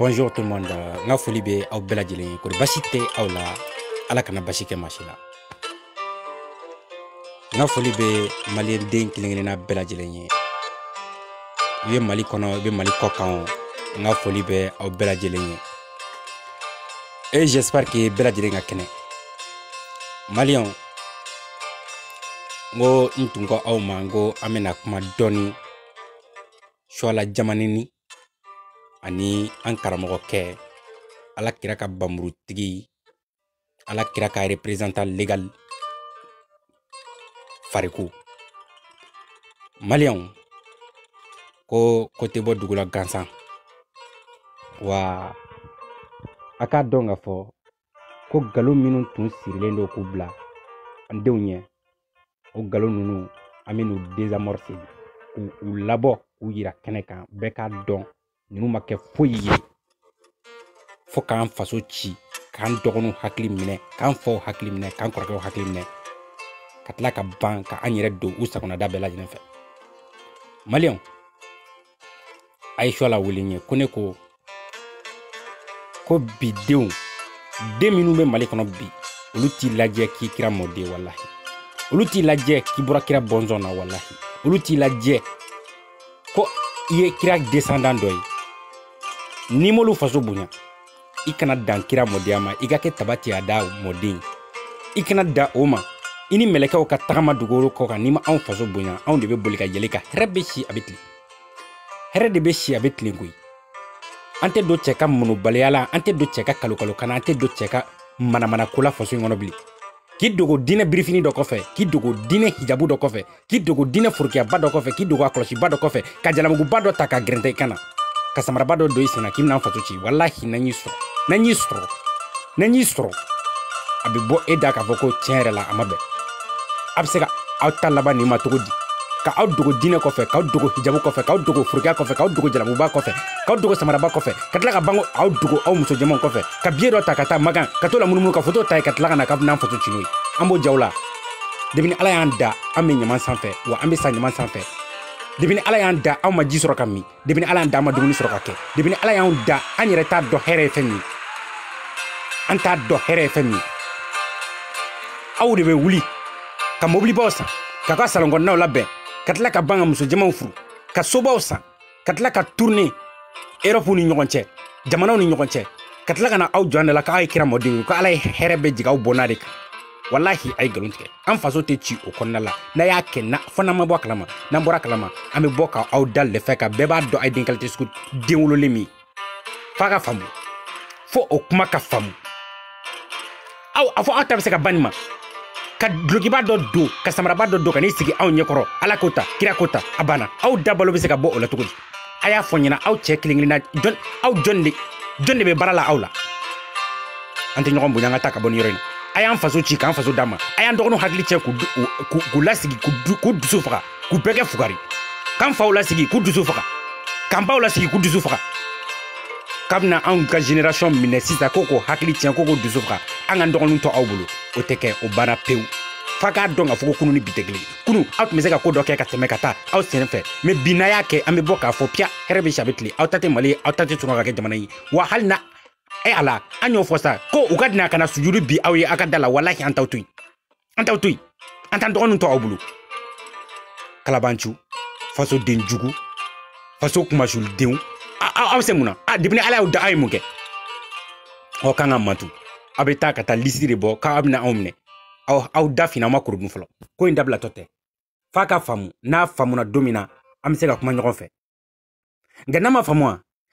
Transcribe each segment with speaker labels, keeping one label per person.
Speaker 1: bonjour tout le monde n ka foli bɛ aw bɛɛ lajɛlen ye kori aw la ala kana basi kɛ masi la n ka foli bɛ maliyɛnden kelen kelenna bɛɛ lajɛlen ye i mali kono i mali kokan foli et e j'espère que bela lajɛlen ka kɛnɛ maliyɛnw n ko aw ma n ani an karamɔgɔkɛ ala kira ka banburutigi ala kira ka representant legal fariko maliyɛnw ko ko tɛ bɔ dugula gansan wa a k'a dɔn ka fɔ ko galo minnu tun sirilen do k'u bila an denw ɲɛ o galo ninnu an bɛ n'u desamɔrse k'u labɔ k'u yira kɛnɛ kan bɛɛ k'a dɔn ninnu ma kɛ foyi ye fo k'an faso ci k'an dɔgɔninw hakili minɛ k'an faw hakili minɛ k'an kɔrɔkɛw hakili minɛ ka tila ka ban ka an yɛrɛ don u sagonada bɛɛ lajɛlen fɛ maliyɛnw a ye suwala wele n ye ko ne ko ko bi denw den minnu bɛ mali kɔnɔ bi olu t'i lajɛ k'i kira mɔden walahi olu t'i lajɛ k'i bɔra kira bɔnzɔn na walahi olu t'i lajɛ ko i ye kira desandan dɔ ye n'i m'olu faso bonya i kana dan kira mɔdenya ma i ka kɛ taba cɛya da mɔden i kana dan o ma i ni mɛlɛkɛw ka tagama dugukolo kɔ kan n'i ma anw faso bonya anw de bɛ boli ka yɛlɛ ka hɛrɛ bɛ si a bɛ tilen hɛrɛ de bɛ si a bɛ tilen koyi an tɛ don cɛ ka munubaliya la an tɛ don cɛ ka kalokalokana an tɛ don cɛ ka manamanako la faso in kɔnɔ bilen k'i dogo diinɛ birifini dɔ kɔfɛ k'i dogo diinɛ hijabu dɔ kɔfɛ k'i dogo diinɛ forokiyaba dɔ kɔfɛ k'i dogo a kɔlɔsiba dɔ kɔfɛ ka jalamuguba dɔ ta ka gɛrɛntɛ i kan na ka samaraba dɔ don i senna k'i bɛna n faso walahi na y'i sɔrɔ na y'i sɔrɔ na y'i sɔrɔ a bɛ bɔ e da k'a fɔ ko tiɲɛ yɛrɛ la a ma bɛn a bɛ se ka aw ta laban nin ma cogo di ka aw dogo diinɛ kɔfɛ k'aw dogo hijabu kɔfɛ k'aw dogo forokiya kɔfɛ k'aw dogo jalabuba kɔfɛ k'aw dogo samaraba kɔfɛ ka tila ka bango aw dogo aw muso jɛmanw kɔfɛ ka biye dɔ ta ka taa magan ka to la munumunu ka foto ta ye ka tila ka na k'a bɛ n'an faso cinu ye an b'o jaw la debini ala y'an da an bɛ ɲaman sanfɛ wa an bɛ sa ɲaman sanfɛ debini ala y'an da anw ma ji sɔrɔ ka min debi ala y'an da an ma dumuni sɔrɔ ka kɛ debi ala y'anw da an yɛrɛ t'a dɔn hɛrɛ ye fɛn min ye an t'a dɔn hɛrɛ ye fɛn min aw de bɛ wuli ka mobilibaw san ka ka salonkɔnɔnaw labɛn ka tila ka ban ka musojɛmaw furu ka sobaw san ka tila ka turune erɔpuw ni ɲɔgɔn cɛ jamanaw ni ɲɔgɔn cɛ ka tila ka na aw jɔn de la k'aw ye kira mɔden ye ko ala ye hɛrɛ bɛ jigaw bɔ n'a de kan wallahi a ye galon tigɛ an faso tɛ ci o kɔnɔna la n'a y'a kɛ na fɔ ma bɔ a kalama n'an bɔra kalama an bɛ bɔ ka aw da lɛfɛ ka bɛɛ b'a dɔn a ye den kalite sugu den wololen min f'a ka faamu fo o kuma ka faamu aw a fɔ aw ta bɛ se ka ban nin ma ka dulokiba dɔ don ka samaraba dɔ don ka n'i sigi anw ɲɛkɔrɔ ala ko ta kira ko ta a banna aw da balo bɛ se ka bɔ o la cogo di a y'a fɔ ɲɛna aw cɛ kelen kelenna jɔn aw jɔn de jɔn de bɛ baara la aw la an tɛ ɲɔgɔn bonya an ka taa ka bɔ nin yɔrɔ in a y'an faso ci k'an faso d'a a y'an dɔgɔninw hakili cɛ k'u lasigi k'u dusu faga k'u bɛɛ kɛ fugari k'an faw lasigi k'u dusu faga k'an baw lasigi k'u dusu faga k'a anw ka generation minɛ sisan ko k'o hakili tiɲɛ ko k'o dusu faga an ka dɔgɔninw to aw bolo o tɛ kɛ o banna pewu f'a k'a dɔn k'a fɔ ko kunu ni bi tɛ kelen kunu aw tun bɛ se ka ko dɔ kɛ ka tɛmɛ ka taa aw sen fɛ mɛ bi n'a y'a kɛ an bɛ bɔ k'a fɔ piya hɛrɛ bɛ si a tile aw ta tɛ mali aw ta tɛ sunɔgɔ ka kɛ jamana ye wa hali na E ala, anyo fosa, ko ukad na kanasujulibi awe akadala wala ki anta utwi. Anta utwi, anta anto anuntou a wabulu. Kalabanchu, faso denjugu, faso kumajul deyun. A, a, a, a, ose mouna, a, dipine ala ou da a emonge. Ou kangan matou, abe ta katalisi libo, ka abina omne. Ou, ou da fina makurub nou falo. Kwenye dabla tote, faka famou, na famou na domina, amsega kuman nyo konfe. Ngana ma famou an,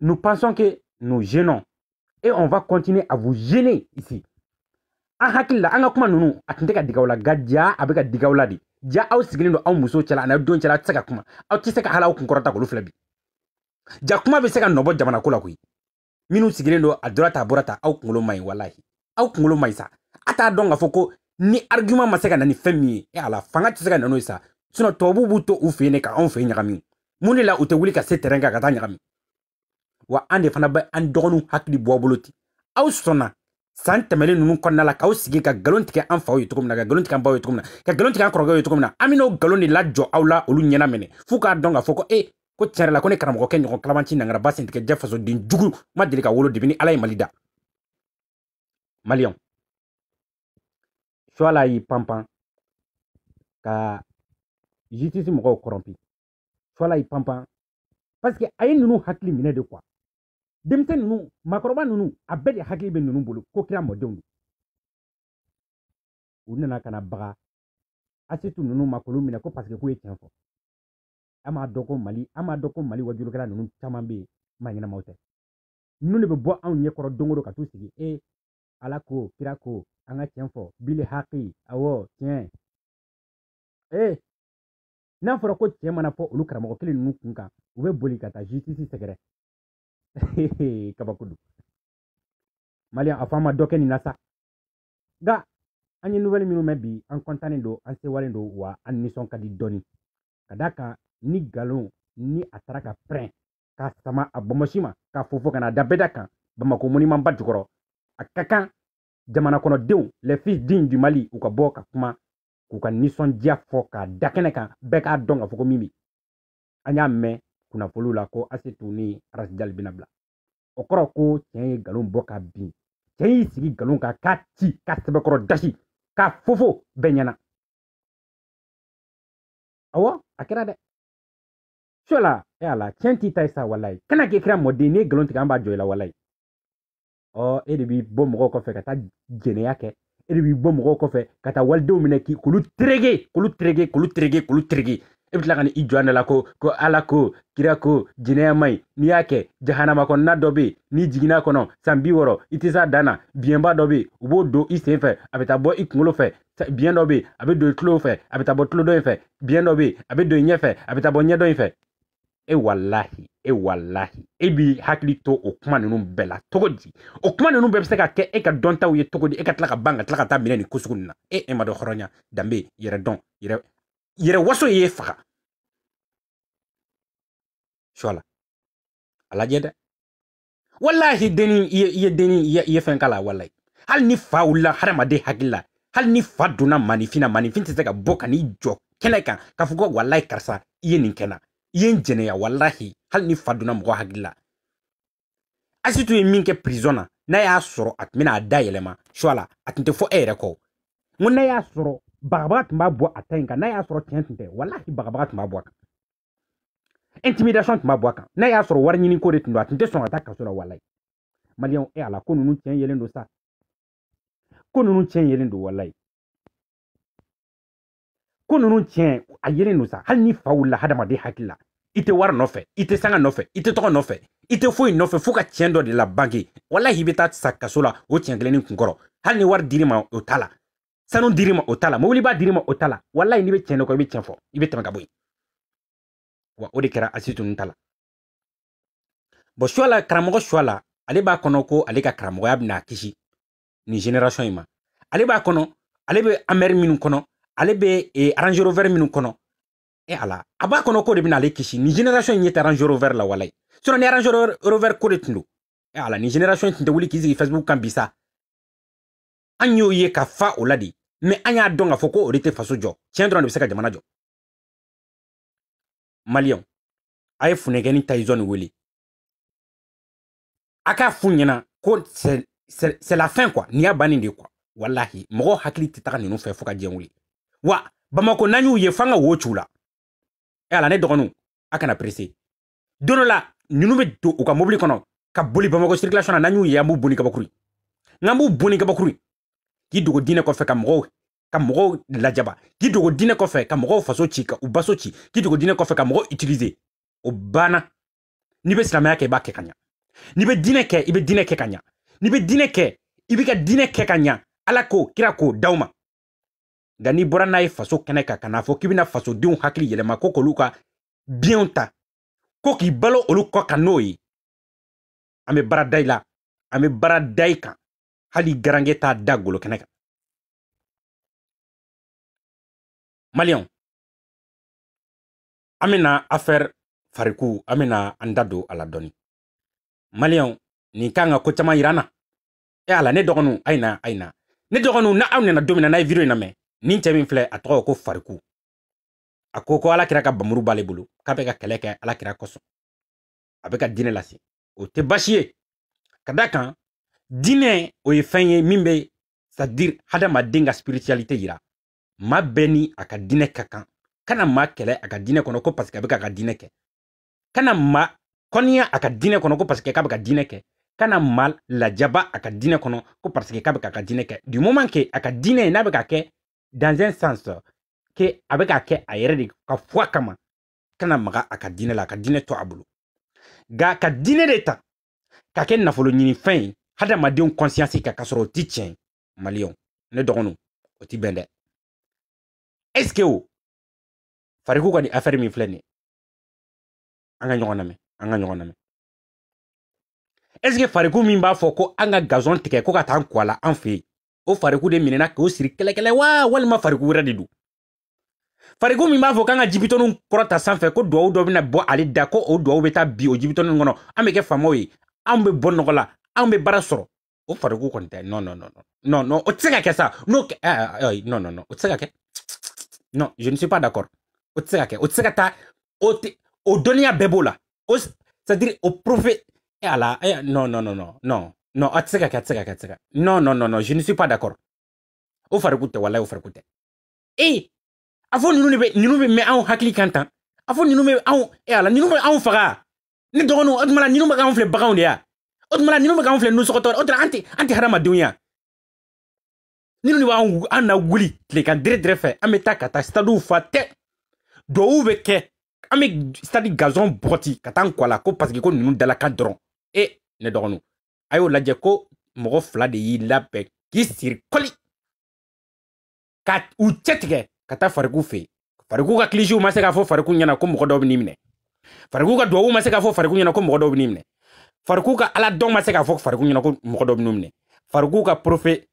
Speaker 1: nous pensons que nous gênons. Et on va continuer à vous gêner ici. an hakili la an ka kuma ninnu a tun tɛ ka diga aw la nka ja a bɛ ka diga aw la de ja aw sigilen don aw musow cɛla ani aw denw cɛla aw tɛ se ka kuma aw tɛ se ka hali aw kunkɔrɔta k'olu filɛ bi ja kuma bɛ se ka nɔbɔ jamana ko la koyi minnu sigilen don a dɔra ta a bɔra ta aw kunkolo man ɲi walahi aw kunkolo man ɲi sa a t'a dɔn k'a fɔ ko ni argument ma se ka na ni fɛn min ye e ala fanga tɛ se ka na n'o ye sa sinɔn tubabuw b'u to u fɛ yen de ka anw fɛ yen ɲagami mun de la u tɛ wuli ka se tɛrɛn kan ka taa ɲagami wa an de fana bɛ an dɔgɔninw hakili bɔ bolo ten aw sɔnna san tɛmɛlen ninnu kɔnɔna la k'aw sigi ka nkalon tigɛ an faw ye cogo min na ka nkalon tigɛ an baw ye cogo min na ka nkalon tigɛ an kɔrɔkɛw ye cogo min na an bɛn'o nkalon de lajɔ aw la olu ɲɛna minɛ f'u k'a dɔn k'a fɔ ko e ko tiɲɛ yɛrɛ la ko ne karamɔgɔkɛ ɲɔgɔn kalabanci nangaraba sentigɛ jɛ fasoden jugu ma deli ka wolo debi ni ala ye mali da maliyɛnw suwala y'i panpan ka jitisi mɔgɔw kɔrɔnpi suwala y'i panpan parce que a ye ninnu hakili minɛ de quoi denmisɛn ninnu makɔrɔba ninnu a bɛɛ de hakili bɛ ninnu bolo ko kira mɔdenw don u nana ka na baga asitu ninnu ma k'olu minɛ ko paseke k'u ye tiɲɛ fɔ an m'a dɔn ko mali an m'a dɔn ko mali wajulukɛla ninnu caman bɛ yen maa ɲɛnamaw tɛ ninnu de bɛ bɔ anw ɲɛkɔrɔ don o don ka t'u sigi e ala ko kira ko an ka tiɲɛ fɔ bili haki awɔ tiɲɛ ee n'a fɔra ko tiɲɛ mana fɔ olu karamɔgɔ kelen ninnu kun kan u bɛ boli ka taa zitisi sɛgɛrɛ kabakudu maliyɛn a fɔ an ma dɔ kɛ nin na sa nka an ye nowɛli minnu mɛn bi an kɔntannen don an sewalen don wa an nisɔn ka di dɔɔni ka da kan ni galon ni a taara ka pɛrɛn k'a sama a bɔmɔsi ma k'a fofo ka na da bɛɛ da kan bamako mɔnimanba jukɔrɔ a ka kan jamana kɔnɔdenw lɛfis den du mali u ka bɔ ka kuma k'u ka nisɔndiya fɔ k'a da kɛnɛ kan bɛɛ k'a dɔn ka fɔ ko min bi an y'a mɛn kunnafoliw la ko asetu ni arasijali bɛna bila o kɔrɔ ko cɛn ye nkalon bɔ ka bin cɛn y'i sigi nkalon kan k'a ci ka sɛbɛkɔrɔ dasi k'a fofo bɛɛ ɲɛna awɔ a kɛra dɛ su e y'a la cɛn t'i ta ye sa walayi kana k'i kɛra mɔden n'i ye nkalon tigɛ an b'a jɔ i la walayi ɔ e de b'i bɔ mɔgɔw kɔfɛ ka taa jɛnɛya kɛ e de b'i bɔ mɔgɔw kɔfɛ ka taa walidenw minɛ k'olu terege k'olu terege k'olu terege k'olu terege i bɛ tila ka ni i jɔ an da la ko ko ala ko kira ko jinɛya man n'i y'a kɛ jahanama kɔnɔna dɔ bɛ n'i jiginna kɔnɔ san bi wɔɔrɔ i tɛ s'a dan na biɲɛba dɔ bɛ yen u b'o don i sen fɛ a bɛ taa bɔ i kunkolo fɛ biɲɛ dɔ bɛ yen a bɛ don i tulo fɛ a bɛ taa bɔ tulo dɔ in fɛ biɲɛ dɔ bɛ yen a bɛ don i ɲɛfɛ a bɛ taa bɔ ɲɛ dɔ in fɛ e walahi e walahi e b'i hakili to o kuma ninnu bɛɛ la cogo di o kuma ninnu bɛɛ bɛ se ka kɛ e ka dɔntaw ye cogo di e ka tila ka ban ka tila ka taa minɛ nin ko nin na e e ma dɔn hɔrɔnya danbe yɛrɛ dɔn yɛrɛ yɛrɛ waso y'e faga su a la a lajɛ dɛ walahi denni ye i ye denni ye ye fɛn k'a la hali ni fa wulila hadamaden hakili la hali ni fa donna maninfin na maninfin tɛ se ka bɔ ka n'i jɔ kɛnɛ kan k'a fɔ ko walahi karisa i ye nin kɛ i ye n jɛnɛya wallahi hali ni fa donna mɔgɔ hakili la asitu ye min kɛ prison na n'a y'a sɔrɔ a tun bɛna a da yɛlɛma su a la a tun tɛ fɔ e yɛrɛ kɔ ko n'a y'a sɔrɔ bagabaga tun b'a bɔ a ta in kan n'a y'a sɔrɔ tiɲɛ tun tɛ walahi bagabaga tun b'a bɔ a kan intimidation tun b'a bɔ a kan n'a y'a sɔrɔ wari ɲini ko de tun don a tun tɛ sɔn ka taa kaso la walahi maliyɛnw e ala ko ninnu tiɲɛ yelen don sa ko ninnu tiɲɛ yelen don walahi ko ninnu tiɲɛ a yelen don sa hali ni fa wulila hadamaden hakili la i tɛ wari nɔfɛ i tɛ sanga nɔfɛ i tɛ tɔgɔ nɔfɛ i tɛ foyi nɔfɛ fo ka tiɲɛ dɔ de la bange walahi i bɛ taa sa kaso la o tiɲɛ kelennin kunkɔrɔ hali ni wari dir'i ma o t'a la sanu dir'i ma o t'a la mobili b'a dir'i ma o t'a la walayi n'i bɛ tiɲɛ de i bɛ tiɲɛ fɔ i bɛ tɛmɛ ka bɔ yen wa o de kɛra asitu ninnu ta la bɔn suwala karamɔgɔ suwala ale b'a kɔnɔ ko ale ka karamɔgɔya bɛna kisi nin generation in ma ale b'a kɔnɔ ale bɛ amɛri minnu kɔnɔ ale bɛ eh, arangerovɛri minnu kɔnɔ e ala a b'a kɔnɔ ko de bɛna ale kisi nin generation in ɲɛ tɛ arangerovɛri la walayi sinɔn ni arangerovɛri ko de tun don e ala nin generation in tun tɛ wuli k'i sigi facebook kan bi sa an y'o ye ka fa o la de me anya y'a dɔn k'a fɔ faso jo tiɲɛ dɔrɔn de bɛ jamana jo
Speaker 2: malion ay ye funɛkɛ ni tayizɔni wele a k'a ko c'est la fin quoi nin y'a de
Speaker 1: quoi wallahi mo hakli tɛ taga no fe foka ka diɲɛ wa bamako n'an y'u ye fanga wo chula e ala ne dɔgɔninw aka na perese dono la ni bɛ don ka mobli kono ka boli bamako circulation na nanyu ye an boni ka bakuri n'an boni ka bakuri k'i dogo dinɛ kɔfɛ ka mɔgɔw ka mɔgɔw lajaba k'i dogo dinɛ kɔfɛ ka mɔgɔw faso ci ka u baso ci k'i dogo diinɛ kɔfɛ ka mɔgɔw utilize o banna n'i be silamɛya kɛ i b'a kɛ ka ɲa n'i be diinɛ kɛ i bɛ diinɛ kɛ ka ɲa n'i be diinɛ kɛ i ka diinɛ kɛ ka ɲa ala ko kira k'o d'aw ma nka n'i bɔra n'a ye faso kɛnɛ kan ka n'a fɔ k'i bena fasodenw hakili yɛlɛma ko k'olu ka biɲɛw ta ko k'i balo olu kɔ ka n'o ye
Speaker 2: an bɛ baara da la an baara kan hali garange t'a da golo kɛnɛ kan maliyɛnw an bena fariku an bena an da don a la dɔɔni
Speaker 1: maliyɛnw nin kan ka ko caaman yiranna e ala ne dɔgɔnu a yina ne dɔgɔnu na aw nana domina n'a ye video yi ni nin min filɛ a tɔgɔ ko fariku a ko ko alakira ka bamuru b'ale bolo k'a bɛ ka kɛlɛ kɛ alakira kosɔn a bɛ ka diinɛ lase o tɛ basi ye ka da kan diinɛ o ye fɛn ye min be sadir hadamaden ka spiritualité yira ma bɛɛ ni a ka diinɛ ka kan kana ma kɛlɛ a ka diinɛ kɔnɔ ko paseke a bɛ k'a ka kɛ kana ma kɔniya a ka dinɛ kɔnɔ ko paseke k'a bɛ ka kɛ kana ma lajaba a ka diinɛ kɔnɔ ko paseke k'a bɛ k'a ka kɛ du moment ke a ka diinɛ n'a bɛ ka kɛ dans un sens ke a bɛ k'a kɛ a yɛrɛ de ka foi kama kana maga a ka diinɛ la a ka to a bolo nka ka de ta ka kɛ nafolo ɲini fɛn ye hadamadenw kɔnsiyansi ka kasɔrɔ o ti tiɲɛ
Speaker 2: maliyɛnw ne dɔgɔninw o ti bɛn dɛ ɛsike o fariku ka ni afɛri min filɛ nin ye an ka ɲɔgɔn lamɛn an ka ɲɔgɔn lamɛn
Speaker 1: ɛsike fariku min b'a fɔ ko an ka gazɔn tigɛ ko ka taa an kɔ a la an fɛ yen o fariku de minɛna k'o siri kɛlɛkɛlɛ wa walima fariku wɛrɛ de don fariku min b'a fɔ k'an ka jibitɔniw kɔrɔta sanfɛ ko duwawu dɔ bɛna bɔ ale da ko o duwawu bɛ taa bin o jibitɔni kɔnɔ an bɛ kɛ faamaw ye anw bɛ bɔ nɔgɔ la anw bɛ baara sɔrɔ o farigo kɔni tɛ non non non non non o tɛ se ka kɛ sa n'o kɛ non non non o tɛ se ka kɛ non je ne suis pas d'accord o tɛ se ka kɛ o tɛ se ka taa o tɛ o dɔnniya bɛɛ b'o la o c'est à dire o prophète et à la non non non non non non a tɛ se ka kɛ a tɛ se ka kɛ a tɛ se ka non non non non je ne suis pas d'accord o farigo tɛ walayi o farigo tɛ e a fɔ ninnu de bɛ ninnu bɛ mɛn anw hakili kan tan a fɔ ninnu bɛ anw e à la ninnu bɛ anw faga ne dɔgɔninw o tuma na ninnu bɛ k'anw filɛ baganw de ye wa o tumana ninu bɛ k'an filɛ nusɔgɔtɔ o tɛ an hadamadenw ya ninnu de b'an na wuli tilekan dere dere fɛ an bɛ taa ka taa stadiw fa tɛ duwawu be kɛ an bɛ stadi gazon bɔgɔti ka taa n kɔ la ko paseke ko ninnu dalakan dɔrɔn e ne dɔgɔninw a y'o lajɛ ko mɔgɔ fila de y'i labɛn k'i siri kɔli ka u cɛ ka taa fariku fɛ fariku ka kilisiw ma se k'a fɔ fariku ɲɛna ko mɔgɔ dɔw bɛ minɛ fariku ka duwawu ma se k'a fɔ fariku ɲɛna ko mɔgɔ dɔw bɛ minɛ fariku ka ala dɔn ma se k'a fɔ fariku ɲɛna ko mɔgɔ dɔ bɛ minɛ fariku ka prophète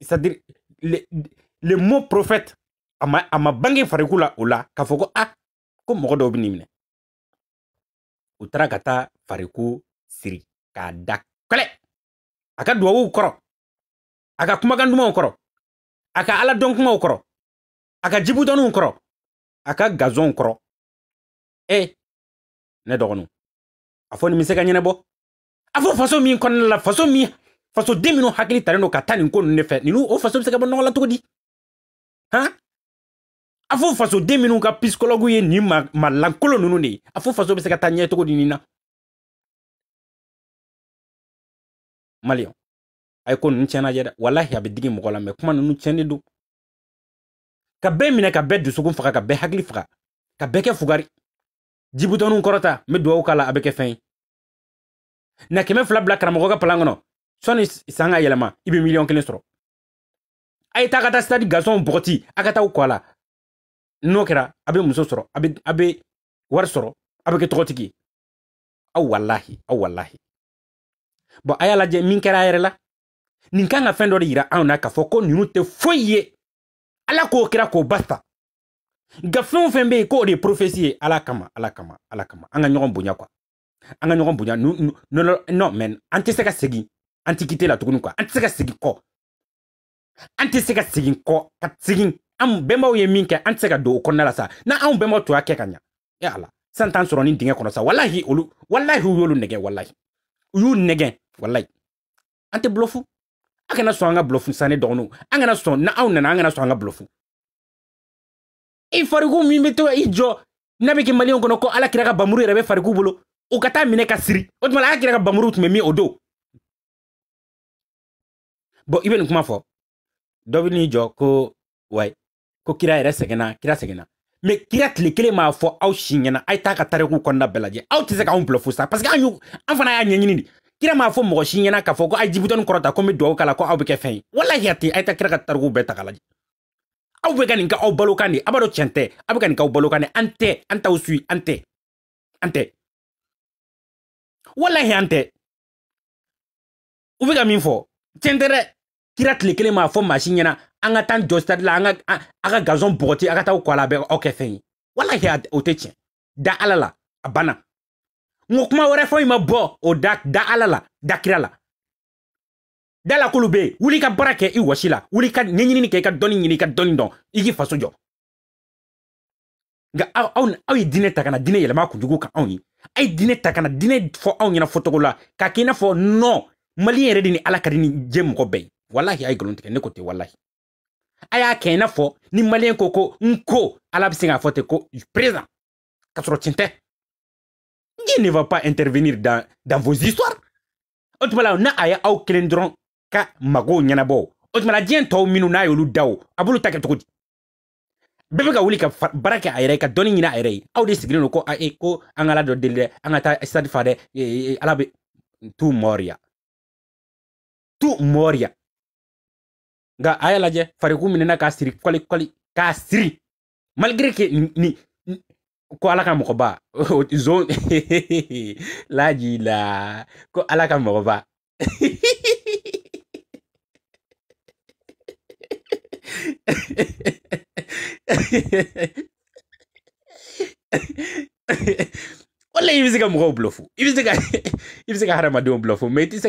Speaker 1: c'est à dire le, le mot prophète a ma a ma bange fariku la o la k'a fɔ ko ah ko mɔgɔ dɔw bɛ nin minɛ u taara ka taa fariku siri k'a da kɛlɛ a ka duwawuw kɔrɔ
Speaker 2: a ka kumakan dumanw kɔrɔ a ka ala dɔn kumaw kɔrɔ a ka jibutɔnuw kɔrɔ a ka gazonw kɔrɔ e ne dɔgɔninw a fɔ
Speaker 1: nin bɛ se ka ɲɛnabɔ a fɔ faso min kɔnɔna la faso min fasoden minnu hakili talen don ka taa nin ko ninnu de fɛ ninnu o faso bɛ se ka bɔ nɔgɔ la cogo di han a fɔ fasoden
Speaker 2: minnu ka psikologu ye nin malankolo ninnu de ye a fɔ faso bɛ se ka taa ɲɛ cogo di nin na maliyɛn a ye ko ninnu tiɲɛ lajɛ dɛ walahi a bɛ digi mɔgɔ la mɛ kuma ninnu tiɲɛnen don ka bɛɛ minɛ ka bɛɛ dusukun faga ka
Speaker 1: bɛɛ hakili faga ka bɛɛ kɛ fugari ji butɔniw kɔrɔta n be duwawu k'a la a be kɛ fɛn ye na kɛmɛ fila bila karamɔgɔ ka palan kɔnɔ sɔni san ka yɛlɛma i be miliyɔn kelen sɔrɔ a ye taa ka taa stadi gasɔnw bɔgɔti a ka taa u kɔ a la n'o kɛra a be muso sɔrɔ a be wari sɔrɔ a be kɛ tɔgɔtigi ye aw wallahi aw wallahi bɔn a y'a lajɛ min kɛra a yɛrɛ la nin kan ka fɛn dɔ de yira anw na k'a fɔ ko nunu tɛ foyi ye ala k'o kira k'o basta nka fɛn o fɛn bɛ yen k'o de ye porofesi ye ala kama ala kama ala kama an ka ɲɔgɔn bonya kuwa an ka ɲɔgɔn bonya non non mais an tɛ se ka segin antiquité la tuguni kuwa an tɛ se ka segin kɔ an tɛ se ka segin kɔ ka segin an bɛnbaw ye min kɛ an tɛ se ka don o kɔnɔna la sa na anw bɛnbaw tun y'a kɛ ka ɲa e ala san t'an sɔrɔ nin dingɛ kɔnɔ sa walahi olu walahi u y'olu nɛgɛ walahi u y'u nɛgɛ walahi an tɛ bulɔfu an kana sɔn an ka bulɔfu sanni dɔgɔninw an kana sɔn na anw nana an kana sɔn an ka bulɔfu i fariku min bɛ to i jɔ n'a bɛ kɛ maliyɛnw kɔnɔ ko ala kira ka bamuru yɛrɛ bɛ fariku bolo o ka taa minɛ ka siri o tuma ala kira ka bamuru tun bɛ min o don bon i bɛ nin kuma fɔ dɔ bɛ n'i jɔ ko wayi ko kira yɛrɛ sɛgɛnna kira sɛgɛnna mɛ kira tile kelen m'a fɔ aw si ɲɛna a ye taa ka tariku kɔnɔna bɛɛ lajɛ aw tɛ se k'anw bila fo sa parce an y'u an fana y'a ɲɛɲini de kira m'a fɔ mɔgɔ si ɲɛna k'a fɔ ko a ye jibutɔni kɔrɔta ko n bɛ dugawu k'a la ko aw bɛ kɛ fɛn ye walahi a tɛ a ye taa kira ka tariku bɛɛ ta k'a lajɛ aw bɛ ka nin ka aw balo kan de a b'a dɔn tiɲɛ tɛ aw
Speaker 2: bɛ ka nin k'aw balo kan de an tɛ an t'aw suyi an tɛ an tɛ walahi an tɛ u bɛ ka min fɔ tiɲɛ tɛ dɛ kira
Speaker 1: tile kelen ma fɔ maa ɲɛna an ka taa jɔ stade la an ka a ka gazon bɔgɔti a ka taa kɔ a la bɛ aw kɛ fɛn ye walahi o tɛ tiɲɛ da ala la a banna n ko kuma wɛrɛ fɔ in ma bɔ o da da ala la da kira la dalakolu be yen wuli ka baara kɛ i wasi la wuli ka ɲɛɲinini kɛ i ka dɔɔni ɲini i ka dɔɔni dɔn i k'i faso jɔ nka aw aw aw ye diinɛ ta ka na diinɛ yɛlɛma kunjugu kan anw ye a ye diinɛ ta ka na diinɛ fɔ anw ɲɛna fɔcogo la k'a kɛ i n'a fɔ nɔ mali yɛrɛ de ni ala ka di ni diɲɛ mɔgɔ bɛɛ ye walahi a ye nkalon tigɛ ne ko ten walahi a y'a kɛ i n'a fɔ ni maliyɛn ko ko n ko ala bɛ se k'a fɔ ten ko président k'a sɔrɔ tiɲɛ tɛ Dieu ne va pas intervenir dans, dans vos histoires. O tuma la n'a a ye aw kelen dɔrɔn ka magow ɲɛnabɔ o tumana diɲɛ tɔw minnu n'a y'olu da o a b'olu ta kɛ cogo di bɛɛ bɛ ka wuli ka baara kɛ a yɛrɛ ye ka dɔɔni ɲini a yɛrɛ ye aw de sigilen don ko ae ko an ka ala dɔ deli dɛ an ka taa stade fa dɛ e, e, e, ala be tu mɔriya tu mɔriya nka a y'a lajɛ fariku minɛna k'a siri kwali kwali k'a siri malgré que ni ko ala ka mɔgɔba zon laji la ko ala ka mɔgɔba wala i be se ka mɔgɔw blɔfo i be ka i be se ka hadamadenw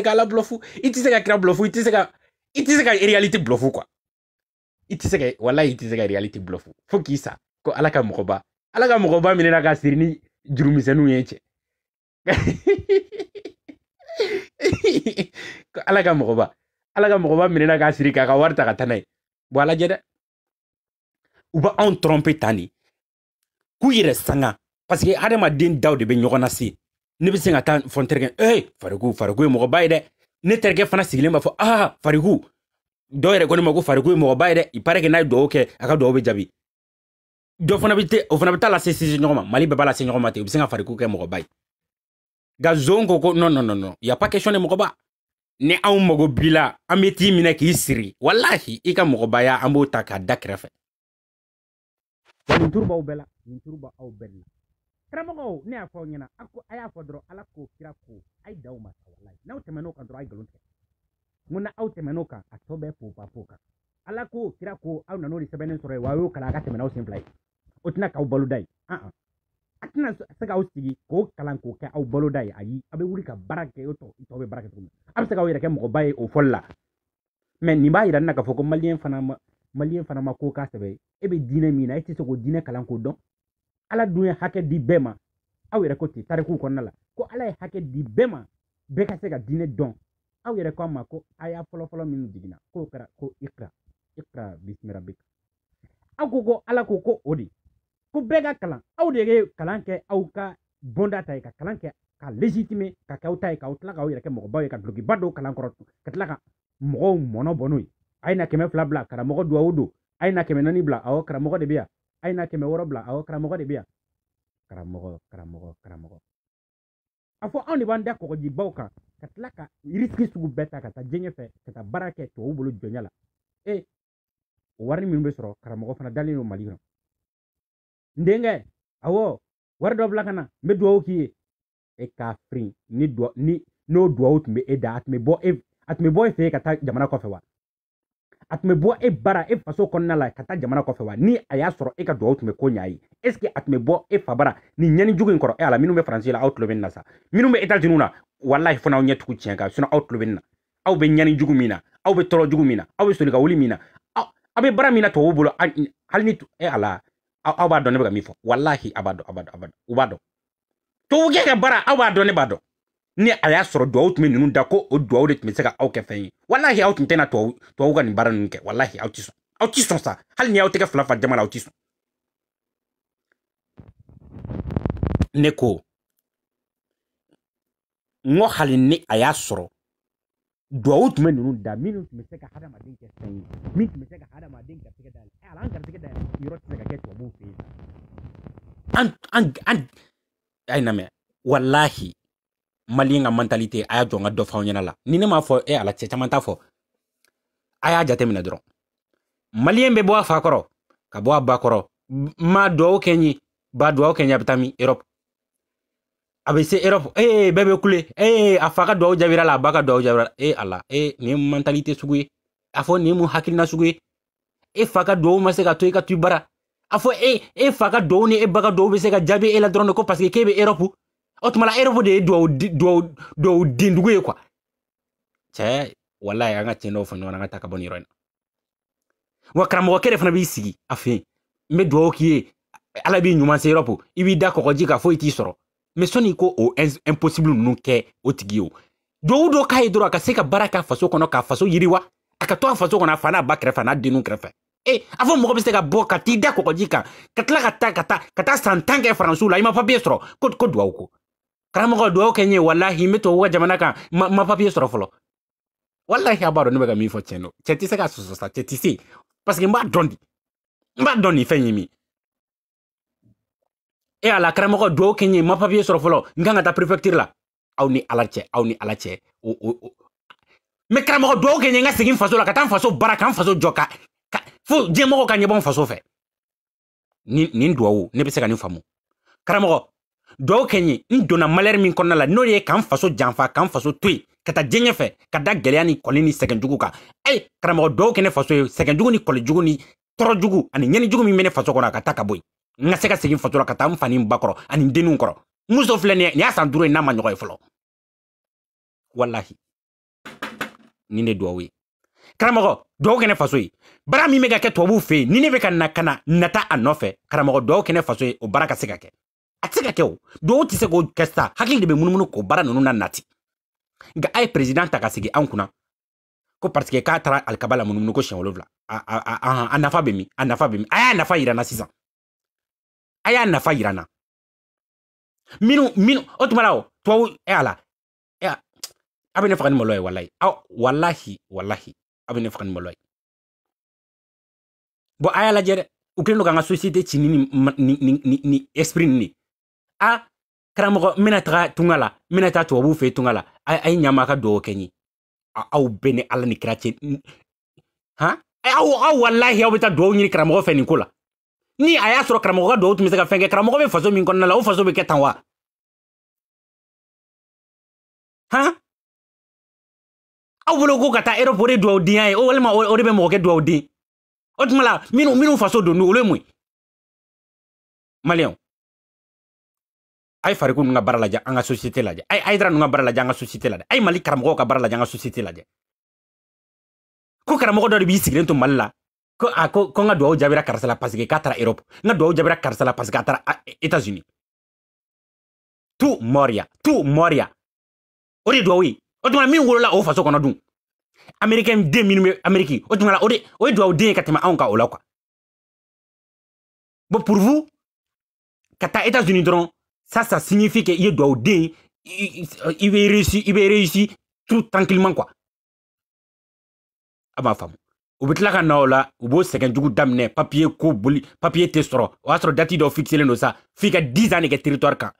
Speaker 1: ka ala blɔfo i ka kira blɔfo i ka i tɛ se ka réalité ka walayi i fo k'i sa ko ala ka mɔgɔba ala ka mɔgɔba minɛna ka siri ni jurumisɛnninw ko ala ka mɔgɔba ala ka mɔgɔba minɛna ka k'a ka wari ta ka taa bɔ a lajɛ dɛ u b' anw trɔmpe tan de k'u yɛrɛ sanga parseke hadamaden daw de bɛ ɲɔgɔn na se ne bɛ se ka taa fɔ n terikɛ ee fariku fariku ye mɔgɔba ye dɛ ne terikɛ fana sigilen b'a fɔ ah fariku dɔw yɛrɛ ko ne ma ko fariku ye mɔgɔba ye dɛ i paraike n'a ye duwawu kɛ a ka duwawu bɛ jaabi dɔ fana bɛ te o fana bɛ taa lase sisi ɲɔgɔn ma mali bɛɛ b'a lase ɲɔgɔn ma ten u bɛ se ka fariku kɛ mɔgɔba ye nka zon ko ko non non non non il y a pas question de mɔgɔba ni anw mago bila an be t'i minɛ k'i siri walahi i ka mɔgɔbaya an b'o ta k'a da kɛrɛfɛ karamɔgɔw ne y'a fɔ aw ɲɛna a a y'a fɔ dɔrɔn ala k'o kira ko a ye daw ma sa walahi n'aw tɛmɛn'o kan dɔrɔn a ye galon tigɛ n na aw tɛmɛn'o kan a tɔ bɛɛ fo ba fo kan ala k'o kira ko aw nan'o de sɛbɛnnen sɔrɔ yen wa a y'o kalan a ka tɛmɛn'aw sen fila ye o tɛna k'aw baloda ye an an a tɛna se k'aw sigi k'o kalan k'o kɛ aw baloda ye ayi a bɛ wuli ka baara kɛ o tɔ tɔw baara kɛ cogo a bɛ se k'aw yɛrɛ kɛ mɔgɔba ye o fɔli la mɛ nin b'a yira n k'a fɔ ko maliyɛn fana maliyɛn fana ma ko k'a sɛbɛ e bɛ diinɛ min na e tɛ se k'o diinɛ kalan k'o dɔn ala dun ye hakɛ di bɛɛ ma aw yɛrɛ ko ten tariku kɔnɔna la ko ala ye hakɛ di bɛɛ ma bɛɛ ka se ka diinɛ dɔn aw yɛrɛ ko a ma ko a y'a fɔlɔfɔlɔ min jiginna k'o kɛra ko ikra ikra bisimila aw ko ko ala ko ko o de ko bɛɛ ka kalan aw de ye kalan kɛ aw ka bonda ta ye ka kalan kɛ ka légitime ka kɛ aw ta ye k'aw tila k'aw yɛrɛ kɛ mɔgɔbaw ye ka dulokiba don kalan kɔrɔ ka tila ka mɔgɔw mɔnɔ bɔ n'o ye a ye na kɛmɛ fila bila karamɔgɔ don o don a ye na kɛmɛ naani bila awɔ karamɔgɔ de bɛ yan a ye na kɛmɛ wɔɔrɔ bila awɔ karamɔgɔ de bɛ yan karamɔgɔ karamɔgɔ karamɔgɔ a fɔ anw de b'an da kɔgɔjibaw kan ka tila ka risiki sugu bɛɛ ta ka taa diɲɛ fɛ ka taa baara kɛ tubabu bolo jɔnya la e o wari min bɛ sɔrɔ karamɔgɔ fana dalen don mali kɔnɔ ndenge awo wari dɔ bila ka na n bɛ duwawu k'i ye e k'a firin ni duwa ni n'o duwawu tun bɛ e da a tun bɛ bɔ e a tun bɛ bɔ e fɛ ka taa jamana kɔfɛ wa a tun bɛ bɔ e bara e faso kɔnɔna la ka taa jamana kɔfɛ wa ni a y'a sɔrɔ e ka duwawu tun bɛ ko ɲa ye est a tun bɛ bɔ e fa bara ni ɲani jugu in kɔrɔ e ala minnu bɛ faransi la aw tulo bɛ nin na sa minnu bɛ états-unis na walahi fana aw ɲɛ tugu tiɲɛ kan sinon aw tulo bɛ nin na aw bɛ ɲani jugu min na aw bɛ tɔɔrɔ jugu min na aw bɛ solikawuli min na aw bɛ bara min na tubabuw bolo hali ni e ala aw b'a dɔn ne bɛ ka min fɔ walahi a b'a dɔn a b'a dɔn a b'a dɔn u b'a dɔn tubabukɛ ka baara aw b'a dɔn ne b'a dɔn ni a y'a sɔrɔ duwawu tun bɛ ninnu da ko o duwawu de tun bɛ se ka aw kɛ fɛn ye walahi aw tun tɛna tubabu tubabu ka nin baara ninnu kɛ walahi aw ti sɔn aw ti sɔn sa hali ni aw tɛgɛ fila fa jama la aw ti sɔn ne ko n ko hali ni a y'a sɔrɔ duwawu jumɛn ninnu da minnu tun bɛ se ka hadamaden kɛ fɛn ye min tun bɛ se ka hadamaden eh, dayɛlɛ ala an dayɛlɛ yɔrɔ tɛ se ka kɛ tubabuw fɛ yen an an an a eh, na walahi maliyɛn ka mantalite a y'a jɔ n ka dɔ fɔ aw ɲɛna la ni ne m'a fɔ e ala cɛ caman t'a fɔ a y'a jateminɛ dɔrɔn maliyɛn bɛ bɔ a fa kɔrɔ ka bɔ a ba kɔrɔ ma duwawu kɛ n ye ba duwawu kɛ n ye a bɛ taa min erɔpu a bɛ se erɔpu ee bɛɛ bɛ kule ee a fa ka duwawu jaabira la a ba ka duwawu jaabira e ala e nin ye mentalite sugu ye a fɔ nin ye mun hakilina sugu ye e fa ka duwawu ma se ka to i ka to i bara a fɔ e e fa ka duwawu ni e ba ka duwawu bɛ se ka jaabi e la dɔrɔn de ko paseke k'e bɛ erɔpu o tuma la erɔpu de ye duwawu di duwawu duwawu dendugu ye kuwa cɛ walayi an ka tiɲɛ dɔw fɔ ɲɔgɔn na an ka taa ka bɔ nin yɔrɔ in na wa karamɔgɔkɛ de fana b'i sigi a fɛ yen n bɛ duwawu k'i ye ala b'i ɲuman se erɔpu i b'i da kɔgɔji kan foyi t'i sɔrɔ mɛ sɔni ko o impossible ninnu kɛ o tigi ye o oh. duwawu dɔ k'a ye dɔrɔn a ka se ka baara k'a faso kɔnɔ k'a faso yiriwa a ka to a faso kɔnɔ a fa n'a ba kɛrɛfɛ a n'a denw kɛrɛfɛ e a fɔ mɔgɔ bɛ se ka bɔ ka t'i da kɔkɔji kan ka tila ka taa ka taa ka taa san tan kɛ faransiw la i ma papiye sɔrɔ ko ko duwawu ko karamɔgɔ duwawu kɛ n ye walahi n bɛ tubabu ka jamana kan ma ma papiye sɔrɔ fɔlɔ walahi a b'a dɔn ne bɛ ka min fɔ tiɲɛ don cɛ tɛ se ka sɔsɔ sa cɛ tɛ se parce que n b'a dɔn di n b'a dɔn nin fɛn ye min e ala karamɔgɔ duwawu kɛ n ye ma papiye sɔrɔ fɔlɔ n kan ka taa prefecture la aw ni ala cɛ aw ni ala cɛ o o o mɛ karamɔgɔ duwawu kɛ n ye n ka segin n faso la ka taa n faso baara ka n faso jɔ ka ka fo diɲɛmɔgɔw ka ɲɛbɔ n faso fɛ nin nin duwawu ne bɛ se ka nin faamu karamɔgɔ duwawu kɛ n ye n donna malɛri min kɔnɔna la n'o ye ka n faso janfa ka n faso to yen ka taa diɲɛ ɲɛfɛ ka da gɛlɛya ni kɔli ni sɛgɛnjugu kan ayi karamɔgɔ duwawu kɛ ne faso ye sɛgɛnjugu ni kɔlijugu ni tɔɔrɔjugu ani ɲɛnijugu min bɛ ne faso kɔnɔ a ka taa ka bɔ yen n ka se ka segin faso la ka taa n fani ba kɔrɔ ani n denninw kɔrɔ n muso filɛ nin ye nin y'a san duuru ye n'a ma ɲɔgɔn ye fɔlɔ walahi nin de duwawu ye karamɔgɔ duwawu kɛnɛ faso ye baara min bɛ ka kɛ tubabuw fɛ yen ni ne bɛ ka na ka na nata a nɔfɛ karamɔgɔ duwawu kɛnɛ faso ye o baara ka se ka kɛ a tɛ se ka kɛ o duwawu tɛ se k'o kɛ sisan hakili de bɛ munumunu k'o baara ninnu na nati nka a ye peresidan ta ka sigi an kunna ko pariseke k'a taara alikaba la munumunu ko siɲɛ wolonwula a nafa bɛ min a nafa bɛ min a y'a nafa yirana sisan a y'a nafa yira na minnu minnu o tuma la o tubabu e ala e a bɛ ne faga ni malo ye walahi aw walahi walahi a bɛ ne faga ni malo ye bon a y'a lajɛ dɛ u kɛlen don k'an ka
Speaker 2: société ci ni ni ni
Speaker 1: ni ni esprit nin a karamɔgɔ n bɛna taga tunga la n bɛna taa tubabuw fɛ tunga la a ye ɲama ka duwawu kɛ n ye aw bɛɛ ni ala ni kira cɛ han aw e aw walahi aw bɛ taa duwawu ɲini karamɔgɔ fɛ nin ko la ni a y'a sɔrɔ karamɔgɔ ka duwawu tun
Speaker 2: bɛ se ka fɛn kɛ karamɔgɔ be faso min kɔnɔna la o faso be kɛ tan wa han aw bolo ko ka taa erɔpu o de duwawu denya ye o walima o de bɛ mɔgɔ kɛ duwawu den o tuma la minnu minnu faso don do olu ye mun ye maliyɛnw a ye fariko ninnu ka baara lajɛ an ka sosiyete lajɛ a ye ayidara ninnu ka baara
Speaker 1: lajɛ an ka sosiyete lajɛ a ye mali karamɔgɔw ka baara lajɛ an ka sosiyete lajɛ ko karamɔgɔ dɔ de b'i sigilen to mali la on a ah, ko ko parce que k'a europe n ka jaabira karisa ah, parce que a unis Tout mɔriya tu mɔriya o de ye ye o tuma min o faso dun américain den minnu bɛ amérique la o de o ye den ye ka quoi bon pour vous ka taa états-unis dɔrɔn ça ça signifie que i ye den i réussi i bɛ réussi tout tranquillement quoi a b'a u be tila ka na o la u b'o sɛgɛn jugu daminɛ papiye ko boli papiye tɛ sɔrɔ o y'a sɔrɔ dati dɔ fixelen do sa fii ka dix ans ne kɛ territoire kan